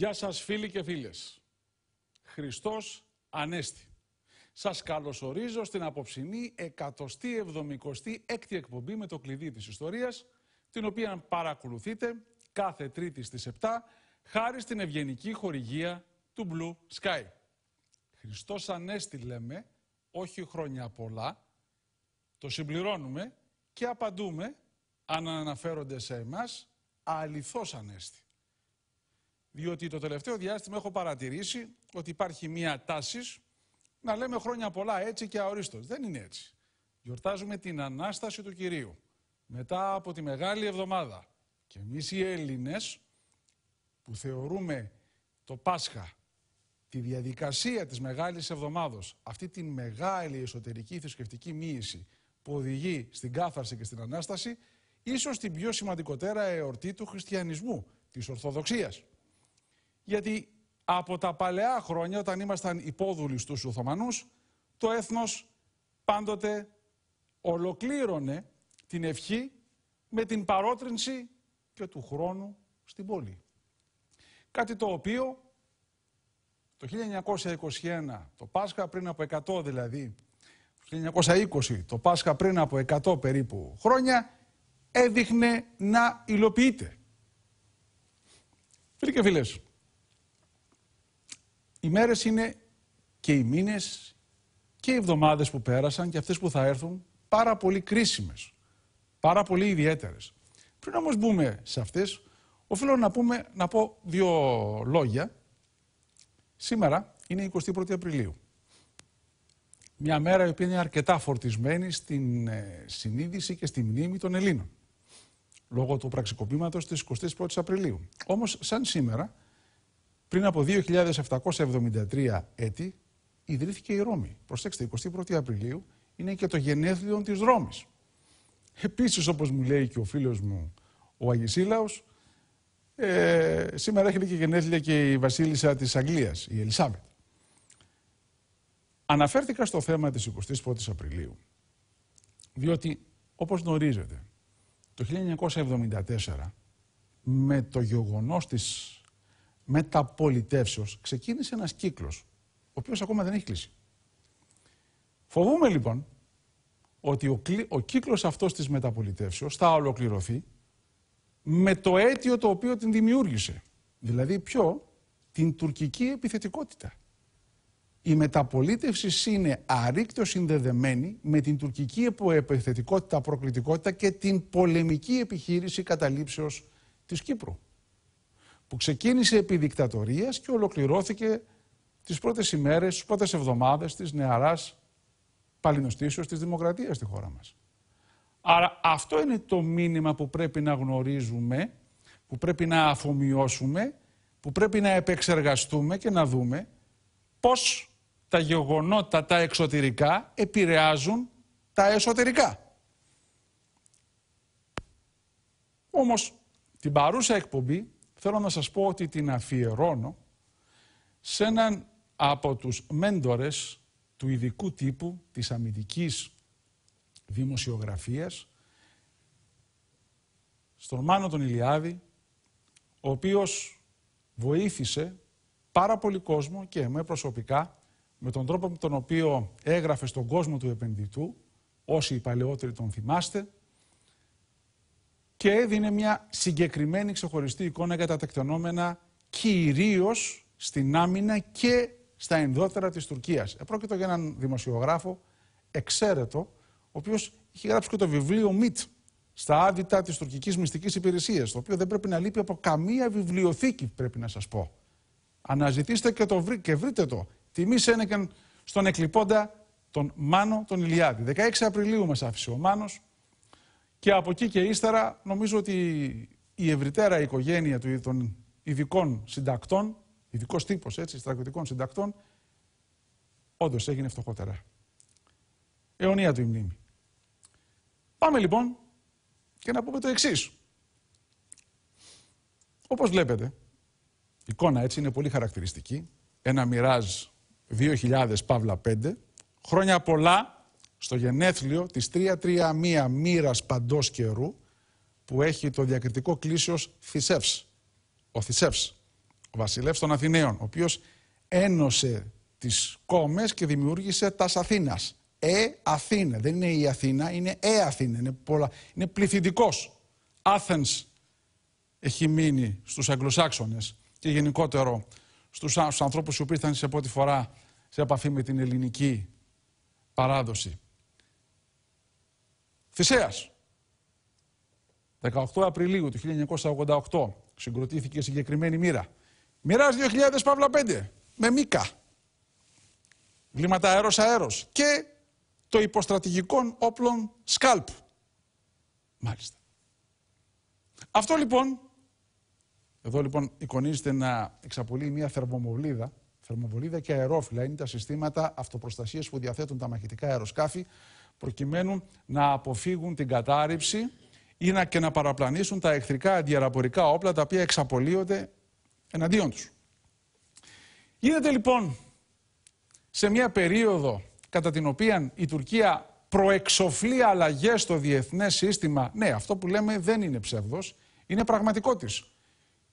Γεια σας φίλοι και φίλες. Χριστός Ανέστη. Σας καλωσορίζω στην αποψινή 176η εκπομπή με το κλειδί της ιστορίας, την οποία παρακολουθείτε κάθε τρίτη στις 7, χάρη στην ευγενική χορηγία του Blue Sky. Χριστός Ανέστη λέμε, όχι χρόνια πολλά, το συμπληρώνουμε και απαντούμε, αν αναφέρονται σε εμάς, αληθώς Ανέστη. Διότι το τελευταίο διάστημα έχω παρατηρήσει ότι υπάρχει μία τάση να λέμε χρόνια πολλά έτσι και αορίστως. Δεν είναι έτσι. Γιορτάζουμε την Ανάσταση του Κυρίου. Μετά από τη Μεγάλη Εβδομάδα. Και εμείς οι Έλληνες που θεωρούμε το Πάσχα, τη διαδικασία της Μεγάλης Εβδομάδος, αυτή τη μεγάλη εσωτερική θρησκευτική μοίηση που οδηγεί στην κάθαρση και στην Ανάσταση, ίσως την πιο σημαντικότερα εορτή του χριστιανισμού, της Ορθοδοξίας γιατί από τα παλαιά χρόνια, όταν ήμασταν υπόδουλοι στους Οθωμανούς, το έθνος πάντοτε ολοκλήρωνε την ευχή με την παρότρινση και του χρόνου στην πόλη. Κάτι το οποίο το 1921, το Πάσχα πριν από 100 δηλαδή, το 1920, το Πάσχα πριν από 100 περίπου χρόνια, έδειχνε να υλοποιείται. Φίλοι και φίλες, οι μέρες είναι και οι μήνες και οι εβδομάδες που πέρασαν και αυτές που θα έρθουν πάρα πολύ κρίσιμες, πάρα πολύ ιδιαίτερες. Πριν όμως μπούμε σε αυτές, οφείλω να, πούμε, να πω δύο λόγια. Σήμερα είναι 21η Απριλίου. Μια μέρα η οποία είναι αρκετά φορτισμένη στην ε, συνείδηση και στη μνήμη των Ελλήνων. Λόγω του πραξικοπήματος της 21 21η Απριλίου. Όμως σαν σήμερα πριν από 2.773 έτη ιδρύθηκε η Ρώμη. Προσέξτε, 21η Απριλίου είναι και το γενέθλιο της Ρώμης. Επίσης, όπως μου λέει και ο φίλος μου ο Αγισίλαος, ε, σήμερα έχει και γενέθλια και η βασίλισσα της Αγγλίας, η Ελισάβετ. Αναφέρθηκα στο θέμα της 21ης Απριλίου, διότι όπως γνωρίζετε, το 1974 με το γεγονός της μεταπολιτεύσεως ξεκίνησε ένας κύκλος, ο οποίος ακόμα δεν έχει κλείσει. Φοβούμε λοιπόν ότι ο, ο κύκλος αυτός της μεταπολιτεύσεως θα ολοκληρωθεί με το αίτιο το οποίο την δημιούργησε. Δηλαδή ποιο, την τουρκική επιθετικότητα. Η μεταπολίτευση είναι αρρήκτο συνδεδεμένη με την τουρκική επιθετικότητα, προκλητικότητα και την πολεμική επιχείρηση καταλήψεως της Κύπρου που ξεκίνησε επί δικτατορίας και ολοκληρώθηκε τις πρώτες ημέρες, τις πρώτες εβδομάδες της νεαράς παλινοστήσεως της δημοκρατίας στη χώρα μας. Άρα αυτό είναι το μήνυμα που πρέπει να γνωρίζουμε, που πρέπει να αφομοιώσουμε, που πρέπει να επεξεργαστούμε και να δούμε πώς τα γεγονότα τα εξωτερικά επηρεάζουν τα εσωτερικά. Όμως την παρούσα εκπομπή θέλω να σας πω ότι την αφιερώνω σε έναν από τους μέντορες του ειδικού τύπου της αμυντικής δημοσιογραφίας, στον Μάνο τον Ηλιάδη, ο οποίος βοήθησε πάρα πολύ κόσμο και εμέ προσωπικά με τον τρόπο με τον οποίο έγραφε στον κόσμο του επενδυτού, όσοι οι παλαιότεροι τον θυμάστε, και έδινε μια συγκεκριμένη ξεχωριστή εικόνα για τα τεκτενόμενα κυρίως στην άμυνα και στα ενδότερα της Τουρκίας. Επρόκειτο για έναν δημοσιογράφο εξαίρετο, ο οποίος είχε γράψει και το βιβλίο Μιτ στα άδυτα της τουρκικής μυστικής υπηρεσίας, το οποίο δεν πρέπει να λείπει από καμία βιβλιοθήκη, πρέπει να σας πω. Αναζητήστε και, το βρείτε το. Τιμή σένεκεν στον εκλειπώντα τον Μάνο τον Ηλιάδη. 16 Απριλίου μας άφησε ο Μάνος, και από εκεί και ύστερα νομίζω ότι η ευρυτέρα οικογένεια των ειδικών συντακτών, ειδικός τύπος έτσι, στρατιωτικών συντακτών, όντως έγινε φτωχότερα. Αιωνία του η μνήμη. Πάμε λοιπόν και να πούμε το εξής. Όπως βλέπετε, η εικόνα έτσι είναι πολύ χαρακτηριστική. Ένα μοιράζ 2000 παύλα 5, χρόνια πολλά στο γενέθλιο της 331 μοίρας παντός καιρού που έχει το διακριτικό κλίσιος Θησεύς. Ο Θησεύς, ο βασιλεύς των Αθηναίων, ο οποίος ένωσε τις κόμες και δημιούργησε τας Αθήνας. Ε Αθήνα, δεν είναι η Αθήνα, είναι ε Αθήνα, είναι, πολλα... είναι πληθυντικός. Athens έχει μείνει στους Αγγλοσάξονες και γενικότερο στους, στους ανθρώπους οι οποίοι σε πρώτη φορά σε επαφή με την ελληνική παράδοση. Θησέας. 18 Απριλίου του 1988 συγκροτήθηκε η συγκεκριμένη μοίρα. Μοιράς 2000-5 με μίκα. Βλήματα αέρος-αέρος και το υποστρατηγικών όπλων σκάλπ. Μάλιστα. Αυτό λοιπόν, εδώ λοιπόν εικονίζεται να εξαπολύει μια θερμοβολίδα, θερμοβολίδα και αερόφυλλα είναι τα συστήματα αυτοπροστασίας που διαθέτουν τα μαχητικά αεροσκάφη προκειμένου να αποφύγουν την κατάρριψη ή να, και να παραπλανήσουν τα εχθρικά αντιεραπορικά όπλα τα οποία εξαπολύονται εναντίον τους. Γίνεται λοιπόν σε μια περίοδο κατά την οποία η Τουρκία προεξοφλεί αλλαγές στο διεθνές σύστημα. Ναι, αυτό που λέμε δεν είναι ψεύδος, είναι πραγματικό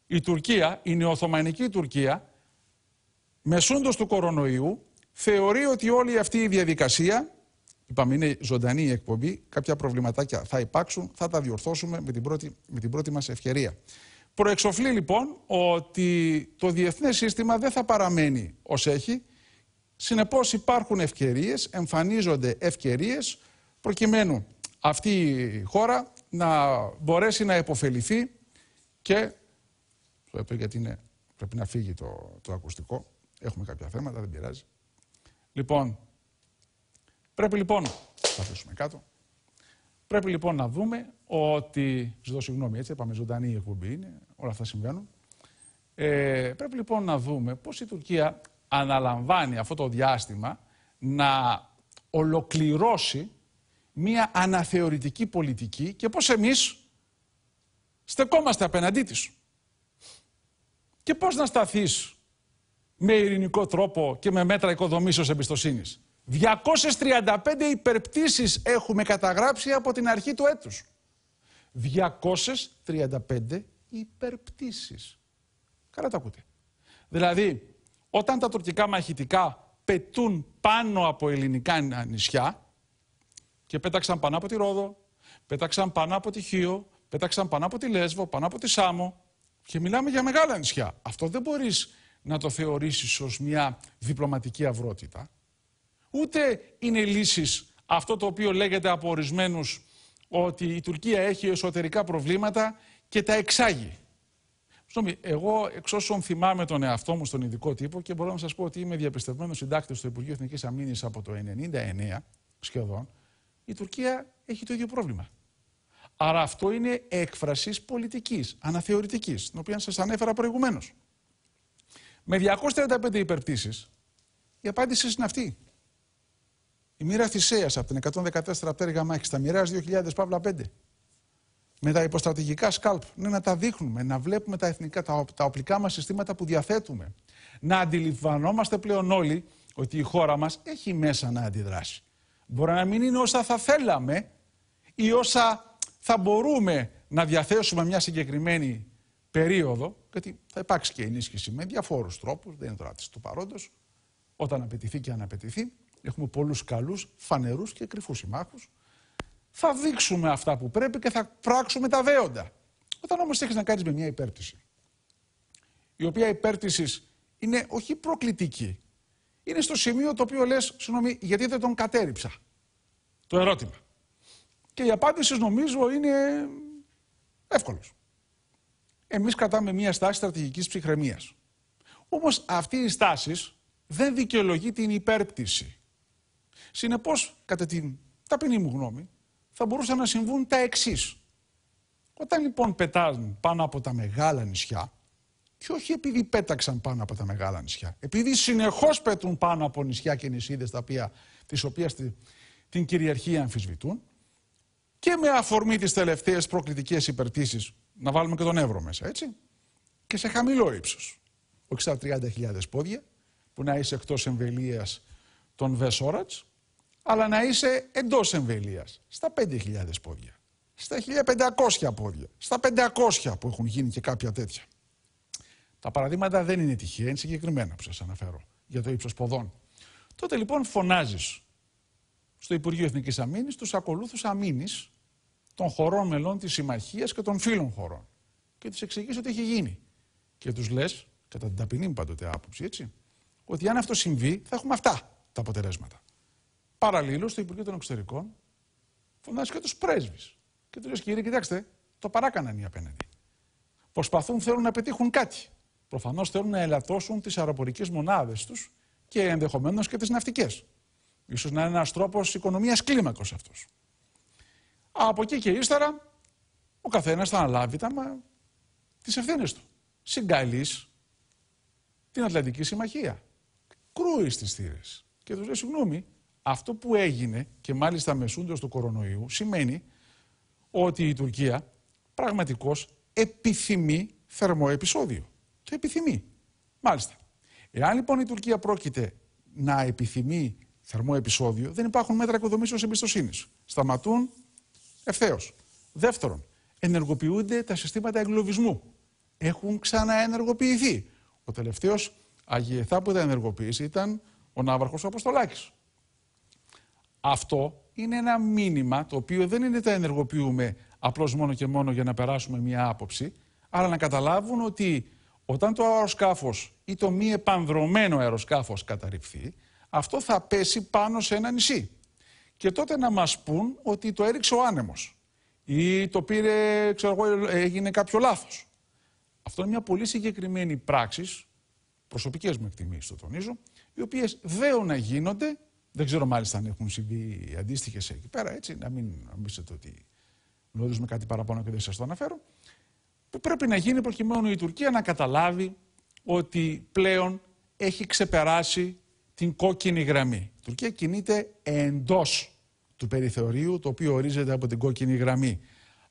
Η Τουρκία, η νεοοθωμανική Τουρκία, μεσούντος του κορονοϊού, θεωρεί ότι όλη αυτή η διαδικασία Είπαμε, είναι ζωντανή η εκπομπή. Κάποια προβληματάκια θα υπάρξουν, θα τα διορθώσουμε με την πρώτη, με πρώτη μας ευκαιρία. Προεξοφλεί λοιπόν ότι το διεθνές σύστημα δεν θα παραμένει ως έχει. Συνεπώς υπάρχουν ευκαιρίες, εμφανίζονται ευκαιρίες προκειμένου αυτή η χώρα να μπορέσει να επωφεληθεί και... Το έπρεπε γιατί είναι, πρέπει να φύγει το ακουστικό. Έχουμε κάποια θέματα, δεν πειράζει. Λοιπόν, Πρέπει λοιπόν, θα αφήσουμε κάτω, πρέπει λοιπόν να δούμε ότι, ζητώ συγγνώμη έτσι, είπαμε ζωντανή η εκπομπή είναι, όλα αυτά συμβαίνουν, ε, πρέπει λοιπόν να δούμε πώς η Τουρκία αναλαμβάνει αυτό το διάστημα να ολοκληρώσει μία αναθεωρητική πολιτική και πώς εμείς στεκόμαστε απέναντί της. Και πώς να σταθείς με ειρηνικό τρόπο και με μέτρα οικοδομήσεως εμπιστοσύνης. 235 υπερπτήσεις έχουμε καταγράψει από την αρχή του έτους. 235 υπερπτήσεις. Καλά τα ακούτε. Δηλαδή, όταν τα τουρκικά μαχητικά πετούν πάνω από ελληνικά νησιά και πέταξαν πάνω από τη Ρόδο, πέταξαν πάνω από τη Χίο, πέταξαν πάνω από τη Λέσβο, πάνω από τη Σάμο και μιλάμε για μεγάλα νησιά. Αυτό δεν μπορείς να το θεωρήσεις ως μια διπλωματική αυρότητα. Ούτε είναι λύσεις αυτό το οποίο λέγεται από ορισμένους ότι η Τουρκία έχει εσωτερικά προβλήματα και τα εξάγει. Εγώ, εξ όσων θυμάμαι τον εαυτό μου στον ειδικό τύπο και μπορώ να σας πω ότι είμαι διαπιστευμένος συντάκτης στο Υπουργείο Εθνικής Αμήνης από το 1999 σχεδόν, η Τουρκία έχει το ίδιο πρόβλημα. Άρα αυτό είναι έκφρασης πολιτικής, αναθεωρητικής, την οποία σας ανέφερα προηγουμένως. Με 235 υπερπτήσεις, η απάντηση είναι αυτή. Η μοίρα θυσία από την 114 πτέρυγα μάχη, τα μοιράζει 2000 παύλα 5. Με τα υποστρατηγικά σκάλπ, ναι, να τα δείχνουμε, να βλέπουμε τα, εθνικά, τα, τα οπλικά μας συστήματα που διαθέτουμε. Να αντιληφανόμαστε πλέον όλοι ότι η χώρα μας έχει μέσα να αντιδράσει. Μπορεί να μην είναι όσα θα θέλαμε ή όσα θα μπορούμε να διαθέσουμε μια συγκεκριμένη περίοδο, γιατί θα υπάρξει και ενίσχυση με διαφόρους τρόπους, δεν είναι τώρα του παρόντος, όταν απαιτηθεί και αν απαιτηθεί. Έχουμε πολλούς καλούς, φανερούς και κρυφούς συμμάχους. Θα δείξουμε αυτά που πρέπει και θα πράξουμε τα δέοντα. Όταν όμως έχεις να κάνεις με μια υπέρπτυση η οποία υπέρτησης είναι όχι προκλητική, είναι στο σημείο το οποίο λες, συγγνώμη, γιατί δεν τον κατέριψα. Το ερώτημα. Και η απάντηση νομίζω είναι εύκολος. Εμείς κρατάμε μια στάση στρατηγικής ψυχραιμίας. Όμως αυτή η στάση δεν δικαιολογεί την υπέρπτυση. Συνεπώς, κατά την ταπεινή μου γνώμη, θα μπορούσαν να συμβούν τα εξής. Όταν λοιπόν πετάζουν πάνω από τα μεγάλα νησιά, και όχι επειδή πέταξαν πάνω από τα μεγάλα νησιά, επειδή συνεχώς πετούν πάνω από νησιά και νησίδες τις οποίες την κυριαρχία αμφισβητούν, και με αφορμή τις τελευταίες προκλητικές υπερτήσεις, να βάλουμε και τον Εύρο μέσα, έτσι, και σε χαμηλό ύψος. Όχι στα 30.000 πόδια, που να είσαι εκτός εμβελίας τον Βεσόρατς, αλλά να είσαι εντός εμβελίας, στα 5.000 πόδια, στα 1.500 πόδια, στα 500 που έχουν γίνει και κάποια τέτοια. Τα παραδείγματα δεν είναι τυχαία, είναι συγκεκριμένα που σας αναφέρω για το ύψος ποδών. Τότε λοιπόν φωνάζεις στο Υπουργείο Εθνικής Αμήνης τους ακολούθους αμήνης των χωρών μελών της Συμμαχίας και των φίλων χωρών και τους εξηγείς ότι έχει γίνει. Και τους λες, κατά την ταπεινή μου πάντοτε άποψη, έτσι, ότι αν αυτό συμβεί θα έχουμε αυτά τα αποτελέσματα. Παραλλήλως, το Υπουργείο των Εξωτερικών φωνάζει και τους πρέσβεις. Και τους λέει κύριε, κοιτάξτε, το παράκαναν οι απέναντι. Προσπαθούν, θέλουν να πετύχουν κάτι. Προφανώς θέλουν να ελαττώσουν τις αεροπορικές μονάδες τους και ενδεχομένως και τις ναυτικές. Ίσως να είναι ένας τρόπος οικονομίας κλίμακος αυτός. Από εκεί και ύστερα, ο καθένας θα αναλάβει τα, τις ευθύνες του. Συγκαλείς την Ατλαντική Συμμαχία. Κρούει τι θύρες και τους λέει: Συγγνώμη, αυτό που έγινε και μάλιστα μεσούντο του κορονοϊού σημαίνει ότι η Τουρκία πραγματικώς επιθυμεί θερμό επεισόδιο. Το επιθυμεί. Μάλιστα. Εάν λοιπόν η Τουρκία πρόκειται να επιθυμεί θερμό επεισόδιο, δεν υπάρχουν μέτρα οικοδομήσεως εμπιστοσύνης. Σταματούν ευθέως. Δεύτερον, ενεργοποιούνται τα συστήματα εγκλωβισμού. Έχουν ξαναενεργοποιηθεί. Ο τελευταίος αγιεθά που τα ενεργοποίησε ήταν ο Ναύαρχος Αποστολάκης. Αυτό είναι ένα μήνυμα το οποίο δεν είναι τα ενεργοποιούμε απλώς μόνο και μόνο για να περάσουμε μια άποψη, αλλά να καταλάβουν ότι όταν το αεροσκάφος ή το μη επανδρομένο αεροσκάφος καταρριφθεί, αυτό θα πέσει πάνω σε ένα νησί. Και τότε να μας πούν ότι το έριξε ο άνεμος ή το πήρε, ξέρω εγώ, έγινε κάποιο λάθος. Αυτό είναι μια πολύ συγκεκριμένη πράξη, προσωπικές μου εκτιμήσεις το τονίζω, οι οποίες βέω να γίνονται. Δεν ξέρω μάλιστα αν έχουν συμβεί αντίστοιχες εκεί πέρα, έτσι, να μην νομίζετε ότι γνωρίζουμε κάτι παραπάνω και δεν σας το αναφέρω. Που πρέπει να γίνει προκειμένου η Τουρκία να καταλάβει ότι πλέον έχει ξεπεράσει την κόκκινη γραμμή. Η Τουρκία κινείται εντός του περιθωρίου το οποίο ορίζεται από την κόκκινη γραμμή.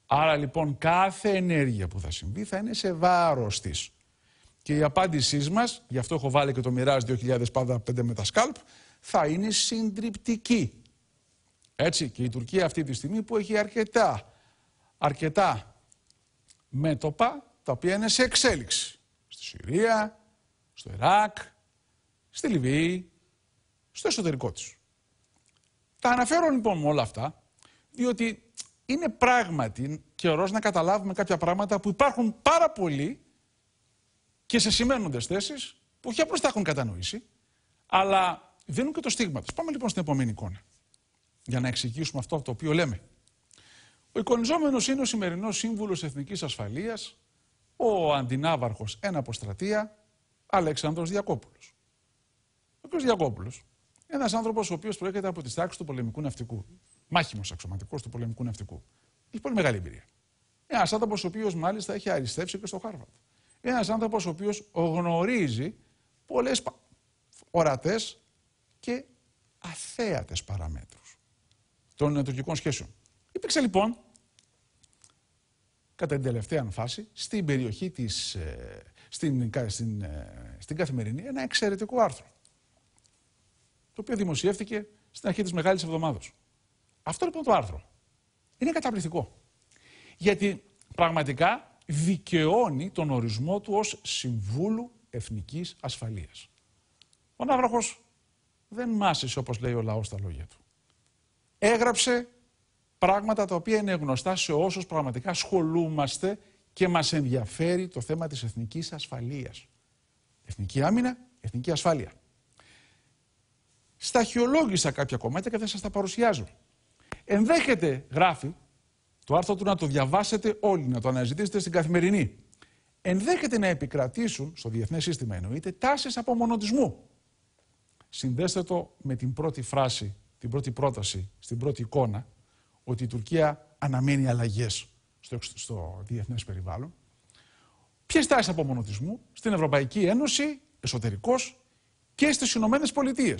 Άρα λοιπόν κάθε ενέργεια που θα συμβεί θα είναι σε βάρος της. Και η απάντησή μας, γι' αυτό έχω βάλει και το μοιράζ 2000 πάντα 5 με τα σκάλπ, θα είναι συντριπτική. Έτσι, και η Τουρκία αυτή τη στιγμή που έχει αρκετά, αρκετά μέτωπα τα οποία είναι σε εξέλιξη. Στη Συρία, στο Ιράκ, στη Λιβύη, στο εσωτερικό της. Τα αναφέρω λοιπόν όλα αυτά, διότι είναι πράγματι καιρός να καταλάβουμε κάποια πράγματα που υπάρχουν πάρα πολλοί και σε σημαίνοντες θέσεις που όχι απλώς τα έχουν κατανοήσει, αλλά δίνουν και το στίγμα τους. Πάμε λοιπόν στην επόμενη εικόνα. Για να εξηγήσουμε αυτό το οποίο λέμε. Ο εικονιζόμενος είναι ο σημερινός σύμβουλος Εθνικής Ασφαλείας, ο αντινάβαρχος ένα αποστρατεία, Αλέξανδρος Διακόπουλος. Ο κ. Διακόπουλος, ένας άνθρωπος ο οποίος προέρχεται από τις τάξεις του πολεμικού ναυτικού. Μάχημος αξιωματικός του πολεμικού ναυτικού. Έχει λοιπόν, πολύ μεγάλη εμπειρία. Ένας άνθρωπος ο οποίος μάλιστα έχει αριστεύσει και στο Χάρβαρντ. Ένας άνθρωπος ο οποίος γνωρίζει πολλές ορατές και αθέατες παραμέτρους των τουρκικών σχέσεων. Υπήρξε λοιπόν κατά την τελευταία φάση στην περιοχή της, ε, στην, στην, ε, στην Καθημερινή ένα εξαιρετικό άρθρο το οποίο δημοσιεύτηκε στην αρχή της Μεγάλης Εβδομάδος. Αυτό λοιπόν το άρθρο είναι καταπληκτικό. Γιατί πραγματικά δικαιώνει τον ορισμό του ως Συμβούλου Εθνικής Ασφαλείας. Ο Ναύραχος δεν μάσησε όπως λέει ο λαός στα λόγια του. Έγραψε πράγματα τα οποία είναι γνωστά σε όσους πραγματικά ασχολούμαστε και μας ενδιαφέρει το θέμα της εθνικής ασφαλείας. Εθνική άμυνα, εθνική ασφάλεια. Σταχυολόγησα κάποια κομμάτια και δεν σας τα παρουσιάζω. Ενδέχεται, γράφει, το άρθρο του να το διαβάσετε όλοι, να το αναζητήσετε στην καθημερινή. Ενδέχεται να επικρατήσουν, στο διεθνές σύστημα εννοείται, τάσεις απομονωτισμού. Συνδέστε το με την πρώτη φράση, την πρώτη πρόταση, στην πρώτη εικόνα, ότι η Τουρκία αναμένει αλλαγές στο, στο διεθνές περιβάλλον. Ποιες τάσεις απομονωτισμού στην Ευρωπαϊκή Ένωση, εσωτερικώς και στις Ηνωμένες Πολιτείες.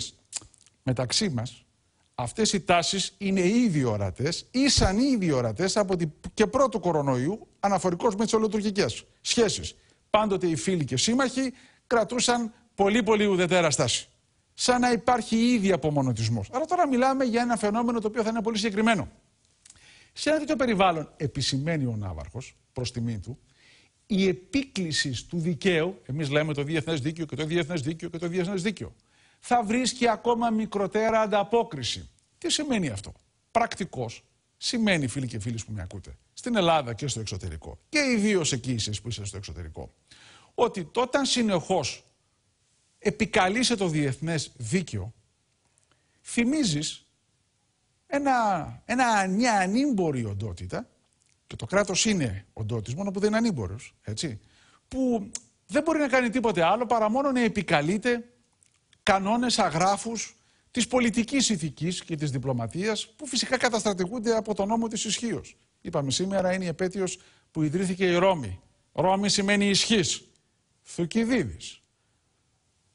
Μεταξύ μας, Αυτές οι τάσεις είναι ήδη ορατές, ήσαν ήδη ορατές από την και πρώτου κορονοϊού αναφορικώς με τις ολοτουρκικές σχέσεις. Πάντοτε οι φίλοι και σύμμαχοι κρατούσαν πολύ πολύ ουδετέρα στάση. Σαν να υπάρχει ήδη απομονωτισμός. Αλλά τώρα μιλάμε για ένα φαινόμενο το οποίο θα είναι πολύ συγκεκριμένο. Σε ένα τέτοιο περιβάλλον επισημαίνει ο Ναύαρχος προς τιμή του η επίκληση του δικαίου, Εμείς λέμε το διεθνές δίκαιο και το διεθνές δίκαιο και το διεθνές δίκαιο θα βρίσκει ακόμα μικροτέρα ανταπόκριση. Τι σημαίνει αυτό. Πρακτικός σημαίνει φίλοι και φίλοι που με ακούτε, στην Ελλάδα και στο εξωτερικό και ιδίω εκεί εσείς που είστε στο εξωτερικό, ότι όταν συνεχώς επικαλείσαι το διεθνές δίκαιο, θυμίζεις ένα, ένα, μια ανήμπορη οντότητα και το κράτος είναι οντότης, μόνο που δεν είναι ανήμπορος, έτσι, που δεν μπορεί να κάνει τίποτε άλλο παρά μόνο να επικαλείται κανόνες αγράφους της πολιτικής ηθικής και της διπλωματίας που φυσικά καταστρατηγούνται από τον νόμο της ισχύως. Είπαμε σήμερα είναι η επέτειος που ιδρύθηκε η Ρώμη. Ρώμη σημαίνει ισχύς. Θουκυδίδης.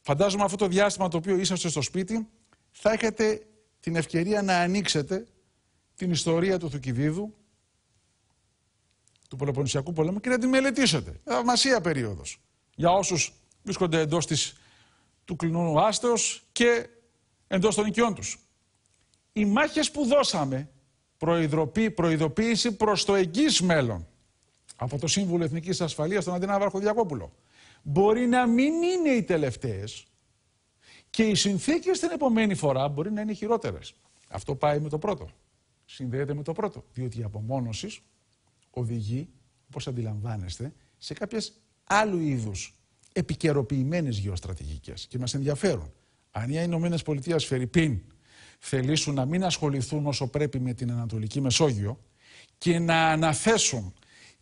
Φαντάζομαι αυτό το διάστημα το οποίο είσαστε στο σπίτι θα έχετε την ευκαιρία να ανοίξετε την ιστορία του Θουκυδίδου του Πολεπονισιακού πολέμου και να τη μελετήσετε. Θαυμασία περίοδος για όσους βρίσκονται εντός της του κλεινού άστεως και εντός των οικειών τους. Οι μάχες που δώσαμε προειδοποίηση προς το εγγύς μέλλον από το Σύμβουλο Εθνικής Ασφαλείας τον Αντίνα Διακόπουλο, μπορεί να μην είναι οι τελευταίες και οι συνθήκες την επόμενη φορά μπορεί να είναι χειρότερες. Αυτό πάει με το πρώτο. Συνδέεται με το πρώτο. Διότι η απομόνωσης οδηγεί, όπως αντιλαμβάνεστε, σε κάποιες άλλου είδους επικαιροποιημένες γεωστρατηγικές και μας ενδιαφέρουν. Αν οι Ηνωμένες Πολιτείες Φερρυπίν θελήσουν να μην ασχοληθούν όσο πρέπει με την Ανατολική Μεσόγειο και να αναθέσουν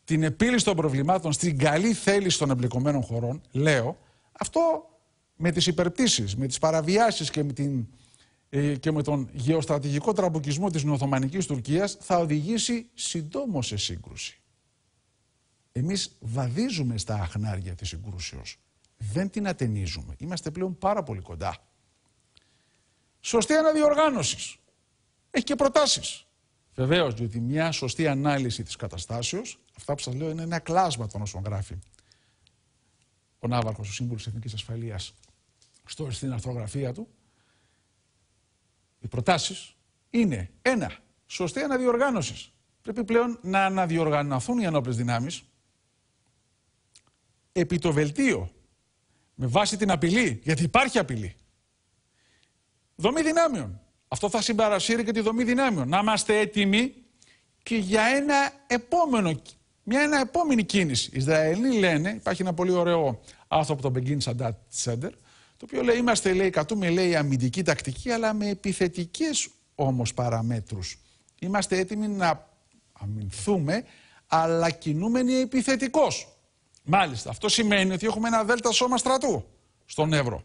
την επίλυση των προβλημάτων στην καλή θέληση των εμπλεκομένων χωρών, λέω, αυτό με τις υπερπτήσεις, με τις παραβιάσεις και με, ε, και με τον γεωστρατηγικό τραμποκισμό της Νοοοθωμανική Τουρκίας θα οδηγήσει συντόμως σε σύγκρουση. Εμείς βαδίζουμε στα αχνάρια της συγκρούσεως δεν την ατενίζουμε. Είμαστε πλέον πάρα πολύ κοντά. Σωστή αναδιοργάνωσης. Έχει και προτάσεις. Βεβαίως, διότι μια σωστή ανάλυση της καταστάσεως, αυτά που σας λέω είναι ένα κλάσμα των όσων γράφει ο Ναύαρχος, ο σύμβουλος Εθνικής Ασφαλείας, στην αρθρογραφία του. Οι προτάσεις είναι ένα, σωστή αναδιοργάνωσης. Πρέπει πλέον να αναδιοργανωθούν οι ενόπλε δυνάμεις επί το βελτίο με βάση την απειλή, γιατί υπάρχει απειλή. Δομή δυνάμεων. Αυτό θα συμπαρασύρει και τη δομή δυνάμεων. Να είμαστε έτοιμοι και για ένα επόμενο, μια ένα επόμενη κίνηση. Οι Ισραηλοί λένε, υπάρχει ένα πολύ ωραίο άνθρωπο από τον Begin Sadat Center, το οποίο λέει, είμαστε, λέει, κατούμε, λέει, αμυντική τακτική, αλλά με επιθετικές όμως παραμέτρους. Είμαστε έτοιμοι να αμυνθούμε, αλλά κινούμενοι επιθετικός. Μάλιστα. Αυτό σημαίνει ότι έχουμε ένα δέλτα σώμα στρατού στον Εύρο.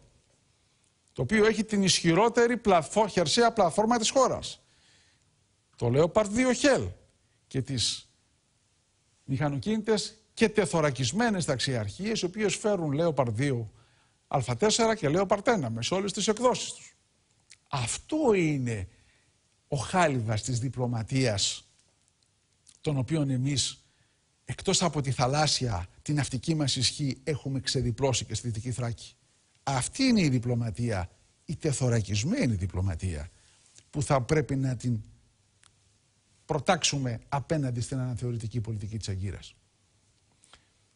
Το οποίο έχει την ισχυρότερη πλαφό, χερσαία πλατφόρμα της χώρας. Το Leopard 2 Hell και τις μηχανοκίνητες και τεθωρακισμένες ταξιάρχίε οι οποιε φέρουν Leopard 2 Α4 και Leopard 1 μες όλες τις εκδόσεις τους. Αυτό είναι ο χάλιβας της διπλωματίας, τον οποίον εμείς εκτός από τη θαλάσσια, την ναυτική μας ισχύ, έχουμε ξεδιπλώσει και στη Δυτική Θράκη. Αυτή είναι η διπλωματία, η τεθωρακισμένη διπλωματία, που θα πρέπει να την προτάξουμε απέναντι στην αναθεωρητική πολιτική της Αγκύρας.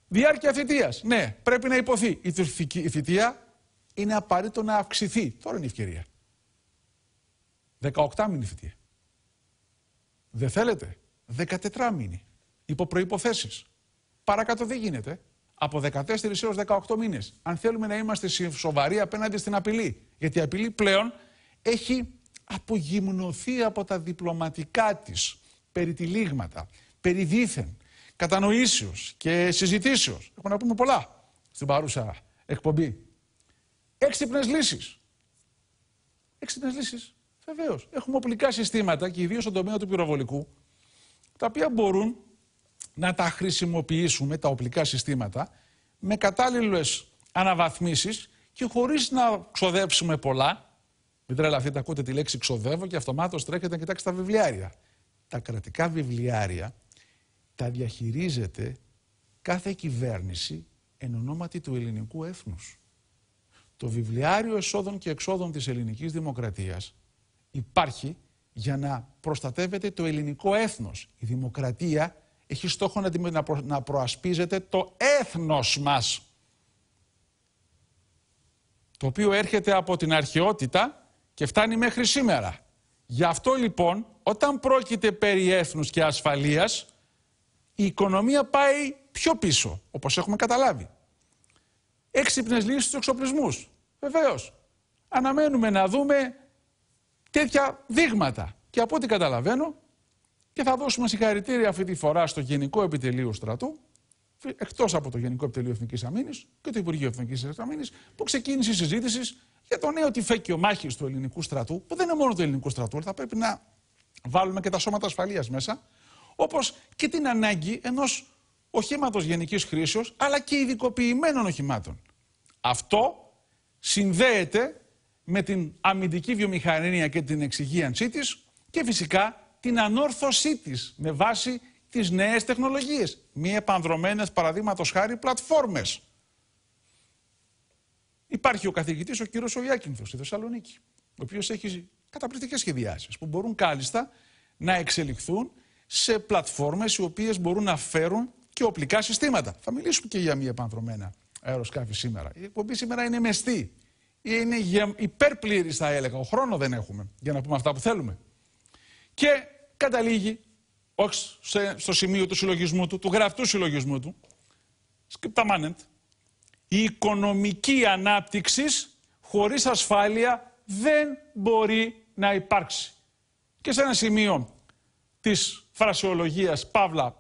Διάρκεια θητείας. Ναι, πρέπει να υποθεί. Η θητεία είναι απαραίτητο να αυξηθεί. Τώρα είναι η ευκαιρία. 18 μήνη θητεία. Δεν θέλετε. 14 μήνη υπό προποθέσει. Παρακάτω δεν γίνεται. Από 14 έως 18 μήνες. Αν θέλουμε να είμαστε σοβαροί απέναντι στην απειλή. Γιατί η απειλή πλέον έχει απογυμνωθεί από τα διπλωματικά της περί δίθεν, κατανοήσεως και συζητήσεως. Έχουμε να πούμε πολλά στην παρούσα εκπομπή. Έξυπνες λύσεις. Έξυπνες λύσεις. Βεβαίως. Έχουμε οπλικά συστήματα και ιδίως στον τομέα του πυροβολικού, τα οποία μπορούν να τα χρησιμοποιήσουμε τα οπλικά συστήματα με κατάλληλες αναβαθμίσεις και χωρίς να ξοδέψουμε πολλά. Μην τρελαθείτε, ακούτε τη λέξη ξοδεύω και αυτομάτως τρέχετε να κοιτάξετε τα βιβλιάρια. Τα κρατικά βιβλιάρια τα διαχειρίζεται κάθε κυβέρνηση εν ονόματι του ελληνικού έθνους. Το βιβλιάριο εσόδων και εξόδων της ελληνικής δημοκρατίας υπάρχει για να προστατεύεται το ελληνικό έθνος. Η δημοκρατία έχει στόχο να, να προασπίζεται το έθνος μας. Το οποίο έρχεται από την αρχαιότητα και φτάνει μέχρι σήμερα. Γι' αυτό λοιπόν όταν πρόκειται περί έθνους και ασφαλείας η οικονομία πάει πιο πίσω όπως έχουμε καταλάβει. Έξυπνες λύσεις στους εξοπλισμούς. Βεβαίως. Αναμένουμε να δούμε τέτοια δείγματα. Και από ό,τι καταλαβαίνω και θα δώσουμε συγχαρητήρια αυτή τη φορά στο Γενικό Επιτελείο Στρατού, εκτός από το Γενικό Επιτελείο Εθνικής Αμήνης και το Υπουργείο Εθνικής Αμήνης, που ξεκίνησε η συζήτηση για το νέο τυφέκιο μάχης του ελληνικού στρατού, που δεν είναι μόνο του ελληνικού στρατού, αλλά θα πρέπει να βάλουμε και τα σώματα ασφαλείας μέσα, όπως και την ανάγκη ενός οχήματος γενικής χρήσεως, αλλά και ειδικοποιημένων οχημάτων. Αυτό συνδέεται με την αμυντική βιομηχανία και την εξυγίανσή της και φυσικά την ανόρθωσή της με βάση τις νέες τεχνολογίες, Μη επανδρομένες, παραδείγματος χάρη πλατφόρμες. Υπάρχει ο καθηγητής, ο κύριος Ογιάκυνθος στη Θεσσαλονίκη, ο οποίος έχει καταπληκτικές σχεδιάσεις που μπορούν κάλλιστα να εξελιχθούν σε πλατφόρμες οι οποίες μπορούν να φέρουν και οπλικά συστήματα. Θα μιλήσουμε και για μη επανδρομένα αεροσκάφη σήμερα. Η εκπομπή σήμερα είναι μεστή. Είναι υπερπληρη θα έλεγα. Ο χρόνο δεν έχουμε για να πούμε αυτά που θέλουμε και καταλήγει, όχι στο σημείο του συλλογισμού του, του γραφτού συλλογισμού του, σκεπταμάνεντ, η οικονομική ανάπτυξης χωρίς ασφάλεια δεν μπορεί να υπάρξει. Και σε ένα σημείο της φρασιολογίας, παύλα,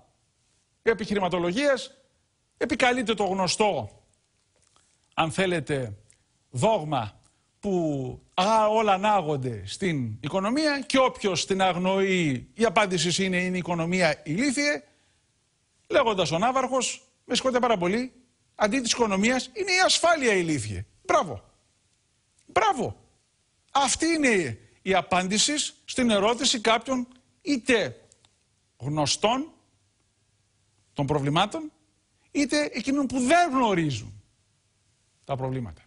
επιχειρηματολογίας, επικαλείται το γνωστό, αν θέλετε, δόγμα που Α, όλα ανάγονται στην οικονομία και όποιος την αγνοεί, η απάντησης είναι είναι η οικονομία ηλίθιε. Λέγοντας ο Ναύαρχος, με συγχωρείτε πάρα πολύ, αντί της οικονομίας είναι η ασφάλεια ηλίθιε. Μπράβο. Μπράβο. Αυτή είναι η απάντηση στην ερώτηση κάποιων είτε γνωστών των προβλημάτων, είτε εκείνων που δεν γνωρίζουν τα προβλήματα.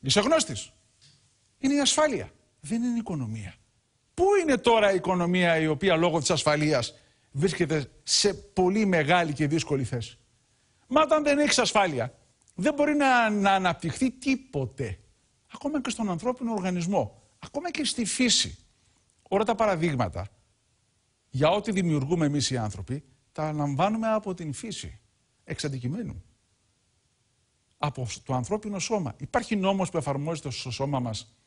Είσαι γνώστης είναι η ασφάλεια. Δεν είναι η οικονομία. Πού είναι τώρα η οικονομία η οποία λόγω της ασφαλείας βρίσκεται σε πολύ μεγάλη και δύσκολη θέση. Μα όταν δεν έχεις ασφάλεια, δεν μπορεί να, να αναπτυχθεί τίποτε. Ακόμα και στον ανθρώπινο οργανισμό, ακόμα και στη φύση. Όλα τα παραδείγματα για ό,τι δημιουργούμε εμείς οι άνθρωποι, τα λαμβάνουμε από την φύση, εξ αντικειμένου. Από το ανθρώπινο σώμα. Υπάρχει νόμος που εφαρμόζεται στο σώμα μας